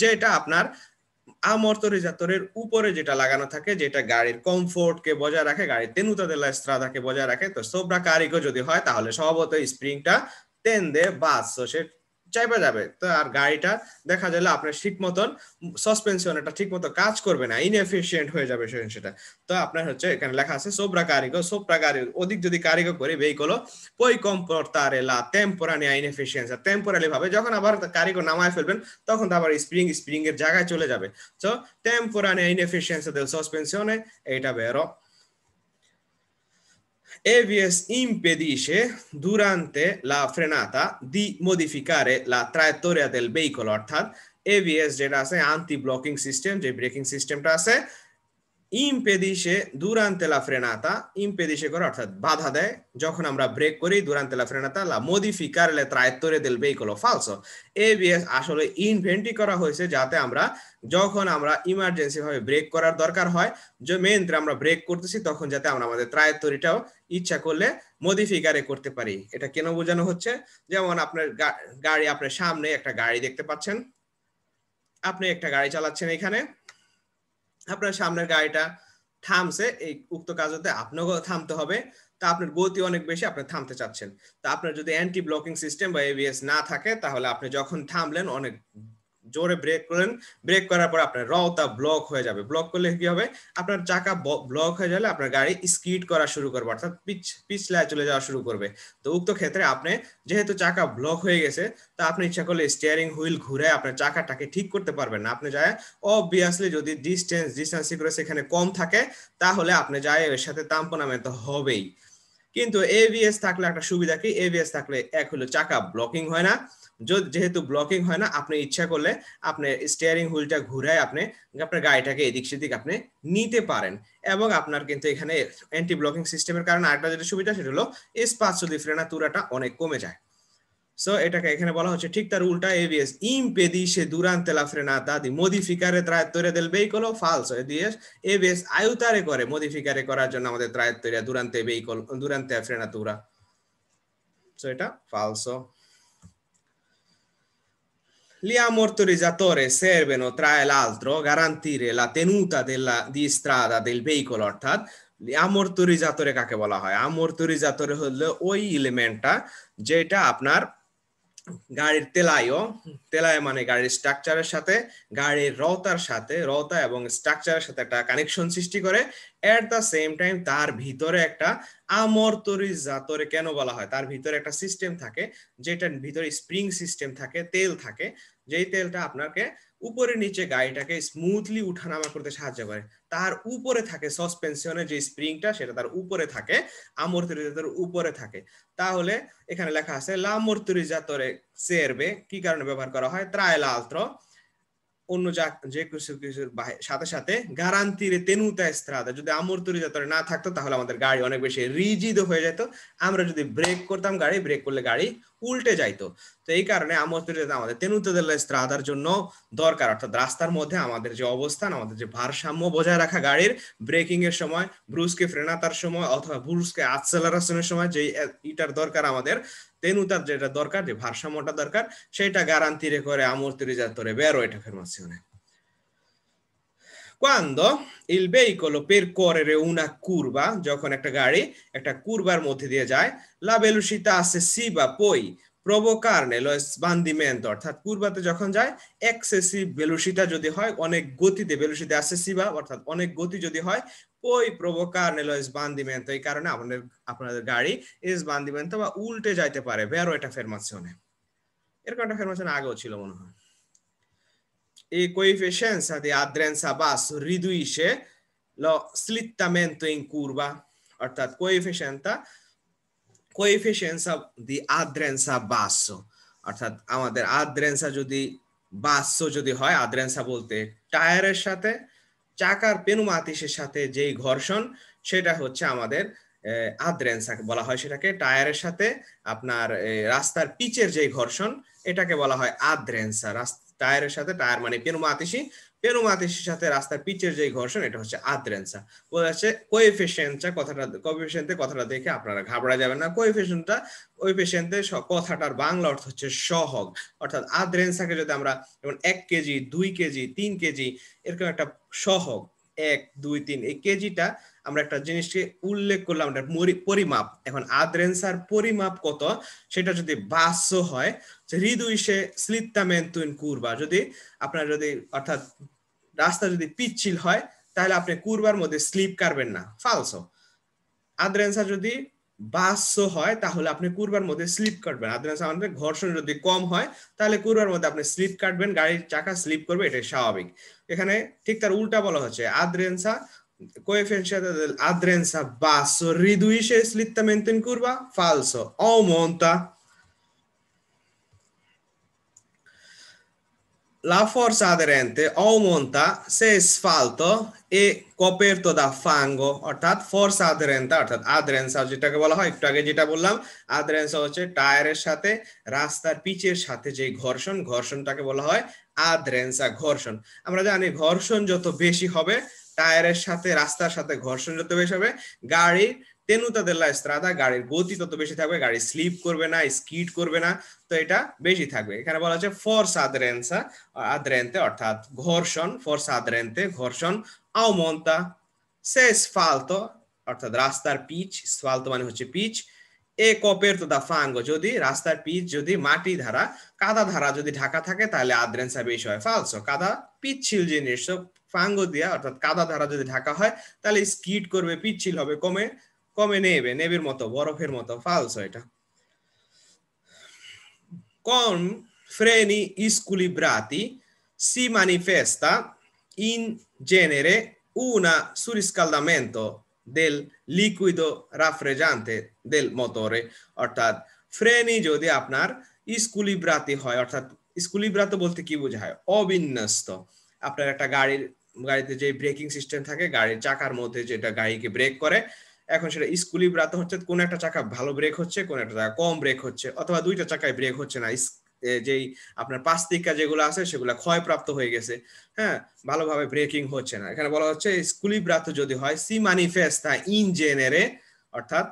যেটা আপনার আমর্তরিজাতরের উপরে যেটা লাগানো থাকে যেটা গাড়ির কমফোর্ট কে বজায় রাখে গাড়ির তেনুতা দেলা কে বজায় রাখে তো সোবরা কারিকো যদি হয় তাহলে স্বভাবত স্প্রিংটা তেন দে বাস সে চাইবা যাবে তো আর গাড়িটা দেখা গেল আপনার ঠিক মতন সাসপেনশন এটা ঠিক মতো কাজ করবে না ইনএফিসিয়েন্ট হয়ে যাবে সেটা তো আপনার হচ্ছে এখানে লেখা আছে সোবরা কারিগো সোবরা কারি অধিক যদি কারিগো করে বেইকলো পই কম্পর্তারে লা টেম্পোরানি ইনএফিসিয়েন্সি টেম্পোরালি ভাবে যখন আবার কারিগো নামায় ফেলবেন তখন তো আবার স্প্রিং স্প্রিং এর জায়গায় চলে যাবে তো টেম্পোরানি ইনএফিসিয়েন্সি দেল সাসপেনশনে এটা বেরো e vi impedisce durante la frenata di modificare la traiettoria del veicolo অর্থাৎ এভিএস যেটা আছে অ্যান্টি ব্লকিং সিস্টেম যে ব্রেকিং সিস্টেমটা আছে impedisce durante la frenata, impedisce করে অর্থাৎ বাধা দেয় যখন আমরা ব্রেক করি durante la frenata la modificare le traiettorie del veicolo falso ABS আসলে ইনভেন্টি করা হয়েছে যাতে আমরা যখন আমরা ইমার্জেন্সি ভাবে ব্রেক করার দরকার হয় যে মেইনতে আমরা ব্রেক করতেছি তখন যাতে আমরা আমাদের ত্রায়ত্তরিটাও ইচ্ছা করলে মডিফিকারে করতে পারি এটা কেন বোঝানো হচ্ছে যেমন আপনার গাড়ি আপনার সামনে একটা গাড়ি দেখতে পাচ্ছেন আপনি একটা গাড়ি চালাচ্ছেন এখানে আপনার সামনের গাড়িটা থামছে এই উক্ত কাজতে আপনাকেও থামতে হবে তা আপনার গতি অনেক বেশি আপনি থামতে চাচ্ছেন তা আপনার যদি অ্যান্টি ব্লকিং সিস্টেম বা এবিএস না থাকে তাহলে আপনি যখন থামলেন অনেক জোরে ব্রেক করলেন ব্রেক করার পর আপনার রওতা ব্লক হয়ে যাবে ব্লক করলে কি হবে আপনার চাকা ব্লক হয়ে গেলে আপনার গাড়ি স্কিড করা শুরু করবে অর্থাৎ পিচ পিছলায় চলে যাওয়া শুরু করবে তো উক্ত ক্ষেত্রে আপনি যেহেতু চাকা ব্লক হয়ে গেছে তা আপনি ইচ্ছা করলে স্টিয়ারিং হুইল ঘুরে আপনার চাকাটাকে ঠিক করতে পারবেন না আপনি যায় অবভিয়াসলি যদি ডিস্টেন্স ডিস্টেন্স সেখানে কম থাকে তাহলে আপনি যায় এর সাথে তাম্পনামে তো হবেই কিন্তু এভিএস থাকলে একটা সুবিধা কি এভিএস থাকলে এক হলো চাকা ব্লকিং হয় না যেহেতু ব্লকিং হয় না আপনি ইচ্ছা করলে আপনি স্টিয়ারিং হুইলটা ঘুরায় আপনি আপনার গাড়িটাকে এদিক সেদিক আপনি নিতে পারেন এবং আপনার কিন্তু এখানে অ্যান্টি ব্লকিং সিস্টেমের কারণে আরেকটা যেটা সুবিধা সেটা হলো যদি ফ্রেনা তুরাটা অনেক কমে যায় সো এটাকে এখানে বলা হচ্ছে ঠিক তার উল্টা ABS impedisce durante la frenata di modificare traiettoria del veicolo falso ABS ABS আয়ুতারে করে modificare করার জন্য আমাদের ত্রায় traiettoria durante দুরান্তে durante না তুরা সো এটা falso Gli ammortizzatori servono tra l'altro a garantire la tenuta della, di strada del veicolo অর্থাৎ আমর্তরিজাতরে কাকে বলা হয় আমর্তরিজাতরে হলো ওই এলিমেন্টটা যেটা আপনার গাড়ির তেলায়ও তেলায় মানে গাড়ির স্ট্রাকচারের সাথে গাড়ির রওতার সাথে রওতা এবং স্ট্রাকচারের সাথে একটা কানেকশন সৃষ্টি করে এট দ্য সেম টাইম তার ভিতরে একটা আমরতরি জাতরে কেন বলা হয় তার ভিতরে একটা সিস্টেম থাকে যেটার ভিতরে স্প্রিং সিস্টেম থাকে তেল থাকে যেই তেলটা আপনাকে উপরে নিচে গাড়িটাকে স্মুথলি উঠানামা করতে সাহায্য করে তার উপরে থাকে সাসপেনশনের যে স্প্রিংটা সেটা তার উপরে থাকে আমর্তরিজাতর উপরে থাকে তাহলে এখানে লেখা আছে লামর্তরিজাতরে সেরবে কি কারণে ব্যবহার করা হয় ত্রায়লা আলত্র অন্য যা যে কিছু কিছুর সাথে সাথে গারান্তির তেনুতা স্ত্রাদা যদি যাতে না থাকতো তাহলে আমাদের গাড়ি অনেক বেশি রিজিদ হয়ে যেত আমরা যদি ব্রেক করতাম গাড়ি ব্রেক করলে গাড়ি উল্টে যাইতো তো এই কারণে যাতে আমাদের তেনুতা স্ত্রাদার জন্য দরকার অর্থাৎ রাস্তার মধ্যে আমাদের যে অবস্থান আমাদের যে ভারসাম্য বজায় রাখা গাড়ির ব্রেকিং এর সময় ব্রুসকে ফ্রেনাতার সময় অথবা ব্রুসকে আচেলারেশনের সময় যে ইটার দরকার আমাদের তেনু তার যেটা দরকার যে ভারসাম্যটা দরকার সেটা গারান্তি রে করে আমল তরে বেরো এটা ফেরমাসিওনে quando পের veicolo রে উনা কুরবা যখন একটা গাড়ি একটা কুরবার মধ্যে দিয়ে যায় লা la velocità assessiva poi প্রবোকারণে লো স্পান্দিমেন্ত অর্থাৎ পূর্বাতে যখন যায় এক্সেসিভ ভেলোসিটা যদি হয় অনেক গতিতে ভেলোসিতে সিবা অর্থাৎ অনেক গতি যদি হয় ওই প্রবোকারণে লো স্পান্দিমেন্ত এই কারণে আপনাদের আপনাদের গাড়ি স্পান্দিমেন্ত বা উল্টে যাইতে পারে বেরো এটা ফেরমাসিওনে এরকম একটা ফেরমাসিওন আগেও ছিল মনে হয় e কোইফিশিয়েন্স আদি adrenza basso riduce লো slittamento ইন কুরবা অর্থাৎ কোইফিশিয়েন্টটা কোয়েফিসিয়েন্সা দি আদ্রেন্সা বাসো অর্থাৎ আমাদের আদ্রেন্সা যদি বাসো যদি হয় আদ্রেন্সা বলতে টায়ারের সাথে চাকার পেনুমাতিসের সাথে যেই ঘর্ষণ সেটা হচ্ছে আমাদের আদ্রেন্সা বলা হয় সেটাকে টায়ারের সাথে আপনার রাস্তার পিচের যেই ঘর্ষণ এটাকে বলা হয় আদ্রেন্সা টায়ারের সাথে টায়ার মানে পেনুমাতিসি এরম মাতিসের সাথে রাস্তার পিচের যে ঘর্ষণ এটা হচ্ছে আদ্রেন্সা বলা যাচ্ছে কোয়েফিসিয়েন্টটা কথাটা কোয়েফিসিয়েন্টে কথাটা দেখে আপনারা ঘাবড়া যাবেন না কোয়েফিসিয়েন্টটা কোয়েফিসিয়েন্টে কথাটার বাংলা অর্থ হচ্ছে সহগ অর্থাৎ আদ্রেন্সাকে যদি আমরা যেমন এক কেজি দুই কেজি তিন কেজি এরকম একটা সহগ এক দুই তিন এই কেজিটা আমরা একটা জিনিসকে উল্লেখ করলাম পরিমাপ এখন আদ্রেন্সার পরিমাপ কত সেটা যদি বাস্য হয় হৃদয় সে স্লিত্তামেন্তুইন কুরবা যদি আপনার যদি অর্থাৎ রাস্তা যদি পিচ্ছিল হয় তাহলে আপনি কুরবার মধ্যে স্লিপ কারবেন না ফালসো আদার অ্যান্সার যদি বাসো হয় তাহলে আপনি কুরবার মধ্যে স্লিপ কাটবেন আদার অ্যান্সার আমাদের ঘর্ষণ যদি কম হয় তাহলে কুরবার মধ্যে আপনি স্লিপ কাটবেন গাড়ির চাকা স্লিপ করবে এটাই স্বাভাবিক এখানে ঠিক তার উল্টা বলা হচ্ছে other answer coefficiente dell'adrenza basso riduisce slittamente in করবা Falso. অমন্তা la forza aderente aumenta se asfalto e coperto da fango অর্থাৎ ফোর্স আধারেন্তা অর্থাৎ আধারেন্সা যেটাকে বলা হয় একটু আগে যেটা বললাম আধারেন্সা হচ্ছে টায়ারের সাথে রাস্তার পিচের সাথে যে ঘর্ষণ ঘর্ষণটাকে বলা হয় আধারেন্সা ঘর্ষণ আমরা জানি ঘর্ষণ যত বেশি হবে টায়ারের সাথে রাস্তার সাথে ঘর্ষণ যত বেশি হবে গাড়ির তেনুতা দেল্লা স্ট্রাদা গাড়ির গতি তত বেশি থাকবে গাড়ি স্লিপ করবে না স্কিড করবে না তো এটা বেশি থাকবে এখানে বলা হচ্ছে ফোর্স আদ্রেন্সা আদ্রেন্তে অর্থাৎ ঘর্ষণ ফোর্স আদ্রেন্তে ঘর্ষণ আউমন্তা শেষ ফালতো অর্থাৎ রাস্তার পিচ ফালতো মানে হচ্ছে পিচ এ কপের তো ফাঙ্গো যদি রাস্তার পিচ যদি মাটি ধারা কাদা ধারা যদি ঢাকা থাকে তাহলে আদ্রেন্সা বেশি হয় ফালসো কাদা পিচ্ছিল জিনিস ফাঙ্গো দিয়া অর্থাৎ কাদা ধারা যদি ঢাকা হয় তাহলে স্কিড করবে পিচ্ছিল হবে কমে কমে নেবে নেবের মতো বরফের মতো ফালস এটা কম con freni squilibrati si manifesta in genere দেল লিকুইড del রাফরে জানতে দেল মতোরে অর্থাৎ ফ্রেনি যদি আপনার ব্রাতি হয় অর্থাৎ ব্রাত বলতে কি বোঝায় অবিন্যস্ত আপনার একটা গাড়ির গাড়িতে যে ব্রেকিং সিস্টেম থাকে গাড়ির চাকার মধ্যে যেটা গাড়িকে ব্রেক করে এখন সেটা স্কুলি ব্রাতে হচ্ছে কোন একটা চাকা ভালো ব্রেক হচ্ছে কোন একটা চাকা কম ব্রেক হচ্ছে অথবা দুইটা চাকায় ব্রেক হচ্ছে না যেই আপনার পাস্তিকা যেগুলো আছে সেগুলো ক্ষয়প্রাপ্ত হয়ে গেছে হ্যাঁ ভালোভাবে ব্রেকিং হচ্ছে না এখানে বলা হচ্ছে স্কুলি ব্রাত যদি হয় সি মানিফেস্তা ইন জেনারে অর্থাৎ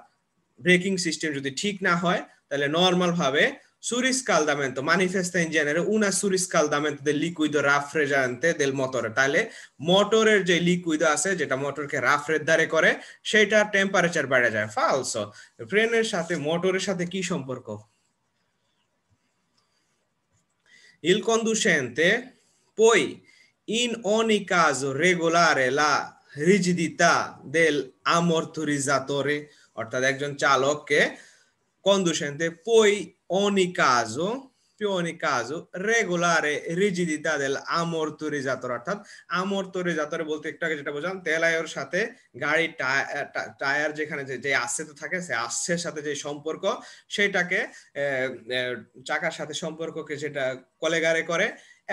ব্রেকিং সিস্টেম যদি ঠিক না হয় তাহলে নর্মাল ভাবে surriscaldamento manifesta in genere una surriscaldamento del liquido raffreggiante del motore tale motore je তাহলে মোটরের যে লিকুইড আছে যেটা kore রাফ্রেদারে temperature bade jay false যায় er sathe motor er sathe ki somporko Il conducente poi in ogni caso regolare la rigidità del dell'ammortizzatore অর্থাৎ একজন চালককে conducente, poi ogni caso, più ogni caso, regolare rigidità dell'ammortizzator অর্থাৎ আম্মর্টুরিজাতর বলতে একটু আগে যেটা বললাম তেলায়র সাথে গাড়ি টায়ার যেখানে যে আসছে তো থাকে সে আসছে সাথে যে সম্পর্ক সেটাকে চাকার সাথে সম্পর্ককে সেটা কলেগারে করে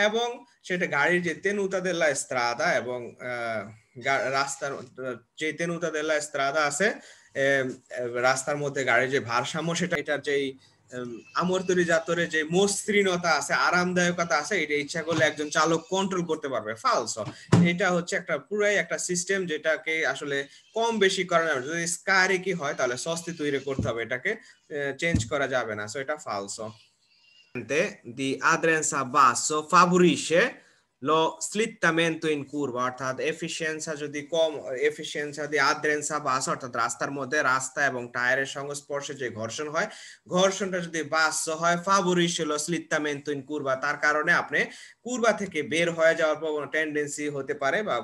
এবং সেটা গাড়ির যে তেনুতা দেল্লা স্ত্রাদা এবং রাস্তার যে তেনুতা দেল্লা স্ত্রাদা আছে রাস্তার মধ্যে গাড়ির যে ভারসাম্য সেটা এটার যেই আমর তৈরি জাতরে যে মসৃণতা আছে আরামদায়কতা আছে এটা ইচ্ছা করলে একজন চালক কন্ট্রোল করতে পারবে ফালস এটা হচ্ছে একটা পুরাই একটা সিস্টেম যেটাকে আসলে কম বেশি করা যাবে যদি স্কারে কি হয় তাহলে সস্তি তৈরি করতে হবে এটাকে চেঞ্জ করা যাবে না সো এটা ফালস দি আদ্রেন্সা বাসো ফাবুরিশে lo slittamento in curva অর্থাৎ এফিসিয়েন্সা যদি কম এফিসিয়েন্সা যদি আদ্রেন্সা বাস অর্থাৎ রাস্তার মধ্যে রাস্তা এবং টায়ারের সংস্পর্শে যে ঘর্ষণ হয় ঘর্ষণটা যদি বাস হয় ফাবরিশিলো স্লিত্তামেন্তো ইন কুরবা তার কারণে আপনি কুরবা থেকে বের হয়ে যাওয়ার প্রবণ টেন্ডেন্সি হতে পারে বা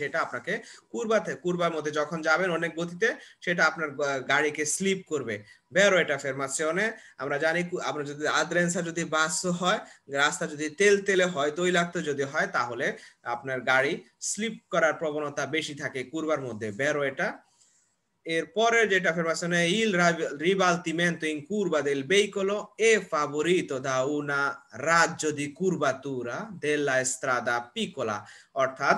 সেটা আপনাকে কুরবা থেকে কুরবার মধ্যে যখন যাবেন অনেক গতিতে সেটা আপনার গাড়িকে স্লিপ করবে ব্যারোয়েট ফেরমাসিয়নে আমরা জানি আমরা যদি আদ্রেন্সা যদি বাস হয় রাস্তা যদি তেল তেলে হয় তৈলাক্ত যদি হয় তাহলে আপনার গাড়ি স্লিপ করার প্রবণতা বেশি থাকে কুরবার মধ্যে এটা এর পরের যেটা ফেরমাসিয়নে ইল রিবালতিমেন্টো ইন কুরবা দেল বেইকোলো এ ফাভোরিতো দা উনা কুরবা তুরা দেল দেল্লা স্ত্রাদা পিকোলা অর্থাৎ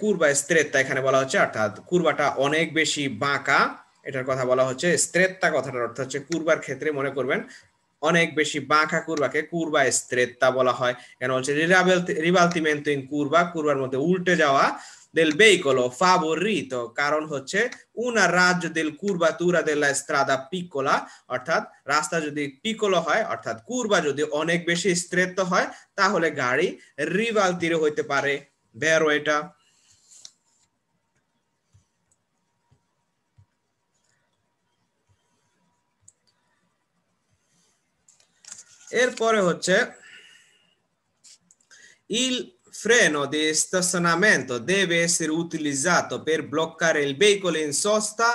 কুরবা স্ট্রেটটা এখানে বলা হচ্ছে অর্থাৎ কুরবাটা অনেক বেশি বাঁকা এটার কথা বলা হচ্ছে স্ত্রেত্তা কথাটার অর্থ হচ্ছে কুরবার ক্ষেত্রে মনে করবেন অনেক বেশি বাঁকা কুরবাকে কুরবা স্ত্রেত্তা বলা হয় কেন হচ্ছে রিবাল ইন কুরবা কুরবার মধ্যে উল্টে যাওয়া del veicolo তো কারণ হচ্ছে una raggio কুরবা তুরা দেলা স্ত্রাদা পিকোলা অর্থাৎ রাস্তা যদি পিকোলো হয় অর্থাৎ কুরবা যদি অনেক বেশি স্ত্রেত হয় তাহলে গাড়ি রিভাল তীরে হইতে পারে বেরো এটা এরপরে হচ্ছে il freno di stazionamento deve essere utilizzato per bloccare il veicolo in sosta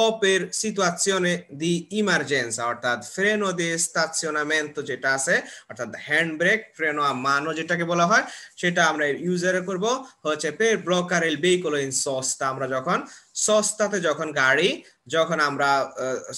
ও পের সিচুয়াশনে দি ইমার্জেন্সা অর্থাৎ ফ্রেনো দি স্টাশনামেন্টো যেটা আছে অর্থাৎ হ্যান্ড ব্রেক ফ্রেনো মানো যেটাকে বলা হয় সেটা আমরা ইউজারে করব হচ্ছে পের ব্রকার এল ভেহিকল ইন সস্তা আমরা যখন সস্তাতে যখন গাড়ি যখন আমরা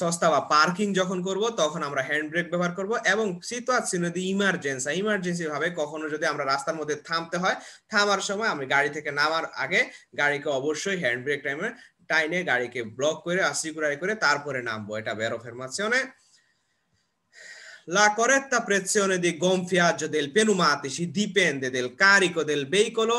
সস্তা বা পার্কিং যখন করব তখন আমরা হ্যান্ড ব্রেক ব্যবহার করব এবং সিচুয়াশন দি ইমার্জেন্সি ইমার্জেন্সি ভাবে কখনো যদি আমরা রাস্তার মধ্যে থামতে হয় থামার সময় আমি গাড়ি থেকে নামার আগে গাড়িকে অবশ্যই হ্যান্ডব্রেক টাইমে টাইনে গাড়িকে ব্লক করে assicurare করে তারপরে নামবো এটা vero affermazione La corretta pressione dei gonfiaggio del pneumatici dipende del carico del veicolo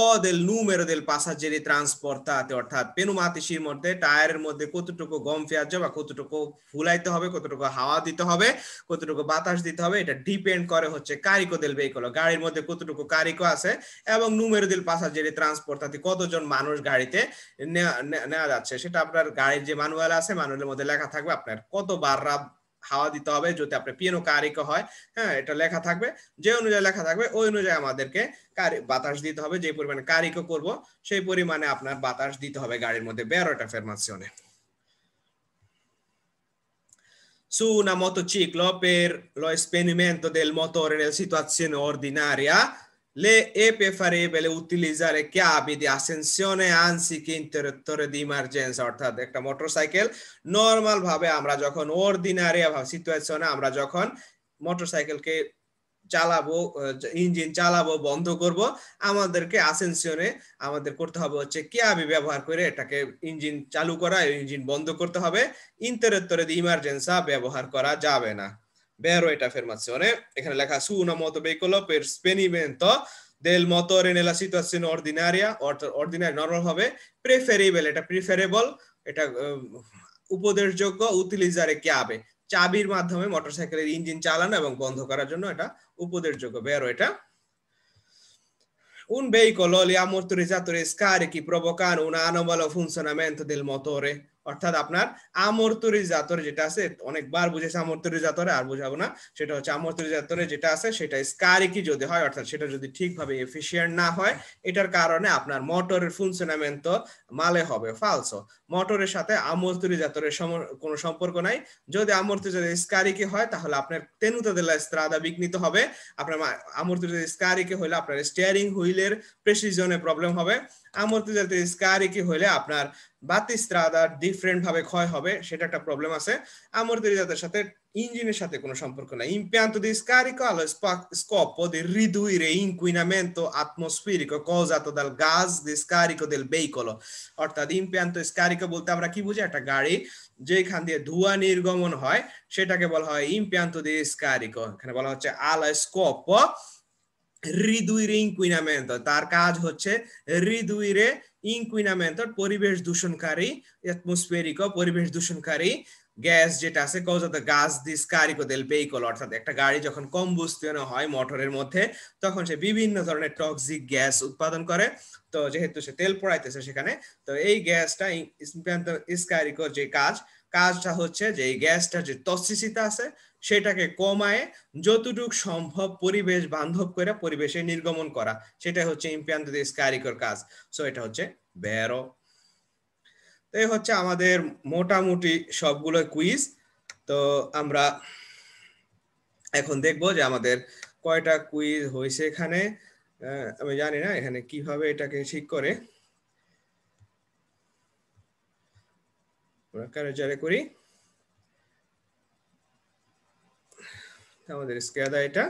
ও দেল numero দেল পাসাজেরি ট্রান্সপোর্টাতে অর্থাৎ পেনুমাতিসির মধ্যে টায়ারের মধ্যে কতটুকু গম ফেয়াজ্য বা কতটুকু ফুলাইতে হবে কতটুকু হাওয়া দিতে হবে কতটুকু বাতাস দিতে হবে এটা ডিপেন্ড করে হচ্ছে কারিকো দেল veicolo গাড়ির মধ্যে কতটুকু কারিকো আছে এবং numero দেল পাসাজেরি ট্রান্সপোর্টাতে কতজন মানুষ গাড়িতে নেওয়া যাচ্ছে সেটা আপনার গাড়ির যে ম্যানুয়াল আছে ম্যানুয়ালের মধ্যে লেখা থাকবে আপনার কত বাররা হাওয়া দিতে হবে যদি আপনি পিয়ানো কারিকো হয় হ্যাঁ এটা লেখা থাকবে যে অনুযায়ী লেখা থাকবে ওই অনুযায়ী আমাদেরকে বাতাস দিতে হবে যে পরিমাণে কারিকো করব সেই পরিমাণে আপনার বাতাস দিতে হবে গাড়ির মধ্যে বেরোটা ফেরমাসিয়নে su una motociclo per lo esperimento del motore nella situazione ordinaria Le EPE farebbe utilizzare chiavi di ascensione anziché interruttore di emergenza অর্থাৎ একটা মোটরসাইকেল নরমাল ভাবে আমরা যখন অর্ডিনারি সিচুয়েশনে আমরা যখন মোটরসাইকেলকে চালাবো ইঞ্জিন চালাবো বন্ধ করব আমাদেরকে আসেনশনে আমাদের করতে হবে হচ্ছে কেয়াবি ব্যবহার করে এটাকে ইঞ্জিন চালু করা ইঞ্জিন বন্ধ করতে হবে ইন্টারেক্টরে ইমার্জেন্সা ব্যবহার করা যাবে না vero eta affermazione. E che la casa una motoveicolo per sperimento del motore nella situazione ordinaria, ordinaria normal হবে preferable এটা preferable এটা উপদেশযোগ্য উতিলিজারে কি হবে চাবির মাধ্যমে মোটরসাইকেলের ইঞ্জিন চালানো এবং বন্ধ করার জন্য এটা উপদেশযোগ্য বেরো এটা Un veicolo le ha motorizzato le scariche provocano un anomalo funzionamento del motore অর্থাৎ আপনার জাতরে যেটা আছে অনেকবার বুঝেছে জাতরে আর বুঝাবো না সেটা হচ্ছে জাতরে যেটা আছে সেটা স্কারিকি যদি হয় অর্থাৎ সেটা যদি ঠিকভাবে এফিসিয়েন্ট না হয় এটার কারণে আপনার মোটরের তো মালে হবে ফালসো মোটরের সাথে জাতরের কোনো সম্পর্ক নাই যদি স্কারি স্কারিকে হয় তাহলে আপনার তেনুতা দেলা স্ত্রাদা বিঘ্নিত হবে আপনার স্কারি স্কারিকে হলে আপনার স্টিয়ারিং হুইলের প্রেসিজনে প্রবলেম হবে আমর্তুরিজাত স্কারিকে হলে আপনার বাতি স্ত্রাদা ডিফারেন্ট ভাবে ক্ষয় হবে সেটা একটা প্রবলেম আছে আমর্তুরিজাতের সাথে ইঞ্জিনের সাথে কোনো সম্পর্ক নাই ইম্পিয়ান্ত দি স্কারিকো আলো স্কপ দি রিদুই রে ইনকুইনামেন্ত আত্মস্ফিরিক কজাত দাল গাছ দি স্কারিকো দেল বেইকল অর্থাৎ ইম্পিয়ান্তো স্কারিকো বলতে আমরা কি বুঝি একটা গাড়ি যেখান দিয়ে ধোঁয়া নির্গমন হয় সেটাকে বলা হয় ইম্পিয়ান্তো দি স্কারিকো এখানে বলা হচ্ছে আলো স্কপ রিদুই রে তার কাজ হচ্ছে রিদুই রে ইনকুইনামেন্ত পরিবেশ দূষণকারী অ্যাটমোস্ফিয়ারিক পরিবেশ দূষণকারী গ্যাস যেটা আছে কজত গাছ দিস কারিকো দেল ভেহিকল অর্থাৎ একটা গাড়ি যখন কম হয় মোটরের মধ্যে তখন সে বিভিন্ন ধরনের টক্সিক গ্যাস উৎপাদন করে তো যেহেতু সে তেল পোড়াইতেছে সেখানে তো এই গ্যাসটা ইস্কারিকো যে কাজ কাজটা হচ্ছে যে এই গ্যাসটার যে টক্সিসিতা আছে সেটাকে কমায় যতটুক সম্ভব পরিবেশ বান্ধব করে পরিবেশে নির্গমন করা সেটা হচ্ছে ইম্পিয়ান্ত ইস্কারিকোর কাজ সো এটা হচ্ছে বেরো তো এই হচ্ছে আমাদের মোটামুটি সবগুলো কুইজ তো আমরা এখন দেখব যে আমাদের কয়টা কুইজ হয়েছে এখানে আমি জানি না এখানে কিভাবে এটাকে ঠিক করে করি আমাদের স্কেদা এটা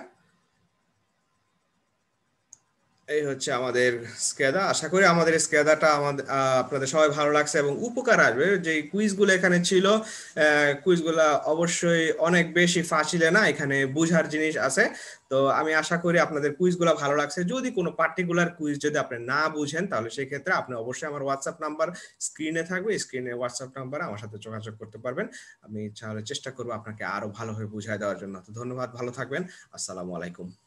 এই হচ্ছে আমাদের স্কেদা আশা করি আমাদের স্কেদাটা আমাদের আপনাদের সবাই ভালো লাগছে এবং উপকার আসবে যে কুইজগুলো এখানে ছিল কুইজগুলো অবশ্যই অনেক বেশি ফাঁসিলে না এখানে বুঝার জিনিস আছে তো আমি আশা করি আপনাদের কুইজগুলো ভালো লাগছে যদি কোনো পার্টিকুলার কুইজ যদি আপনি না বুঝেন তাহলে সেই ক্ষেত্রে আপনি অবশ্যই আমার হোয়াটসঅ্যাপ নাম্বার স্ক্রিনে থাকবে স্ক্রিনে হোয়াটসঅ্যাপ নাম্বার আমার সাথে যোগাযোগ করতে পারবেন আমি তাহলে চেষ্টা করবো আপনাকে আরো ভালোভাবে বুঝায় দেওয়ার জন্য তো ধন্যবাদ ভালো থাকবেন আসসালামু আলাইকুম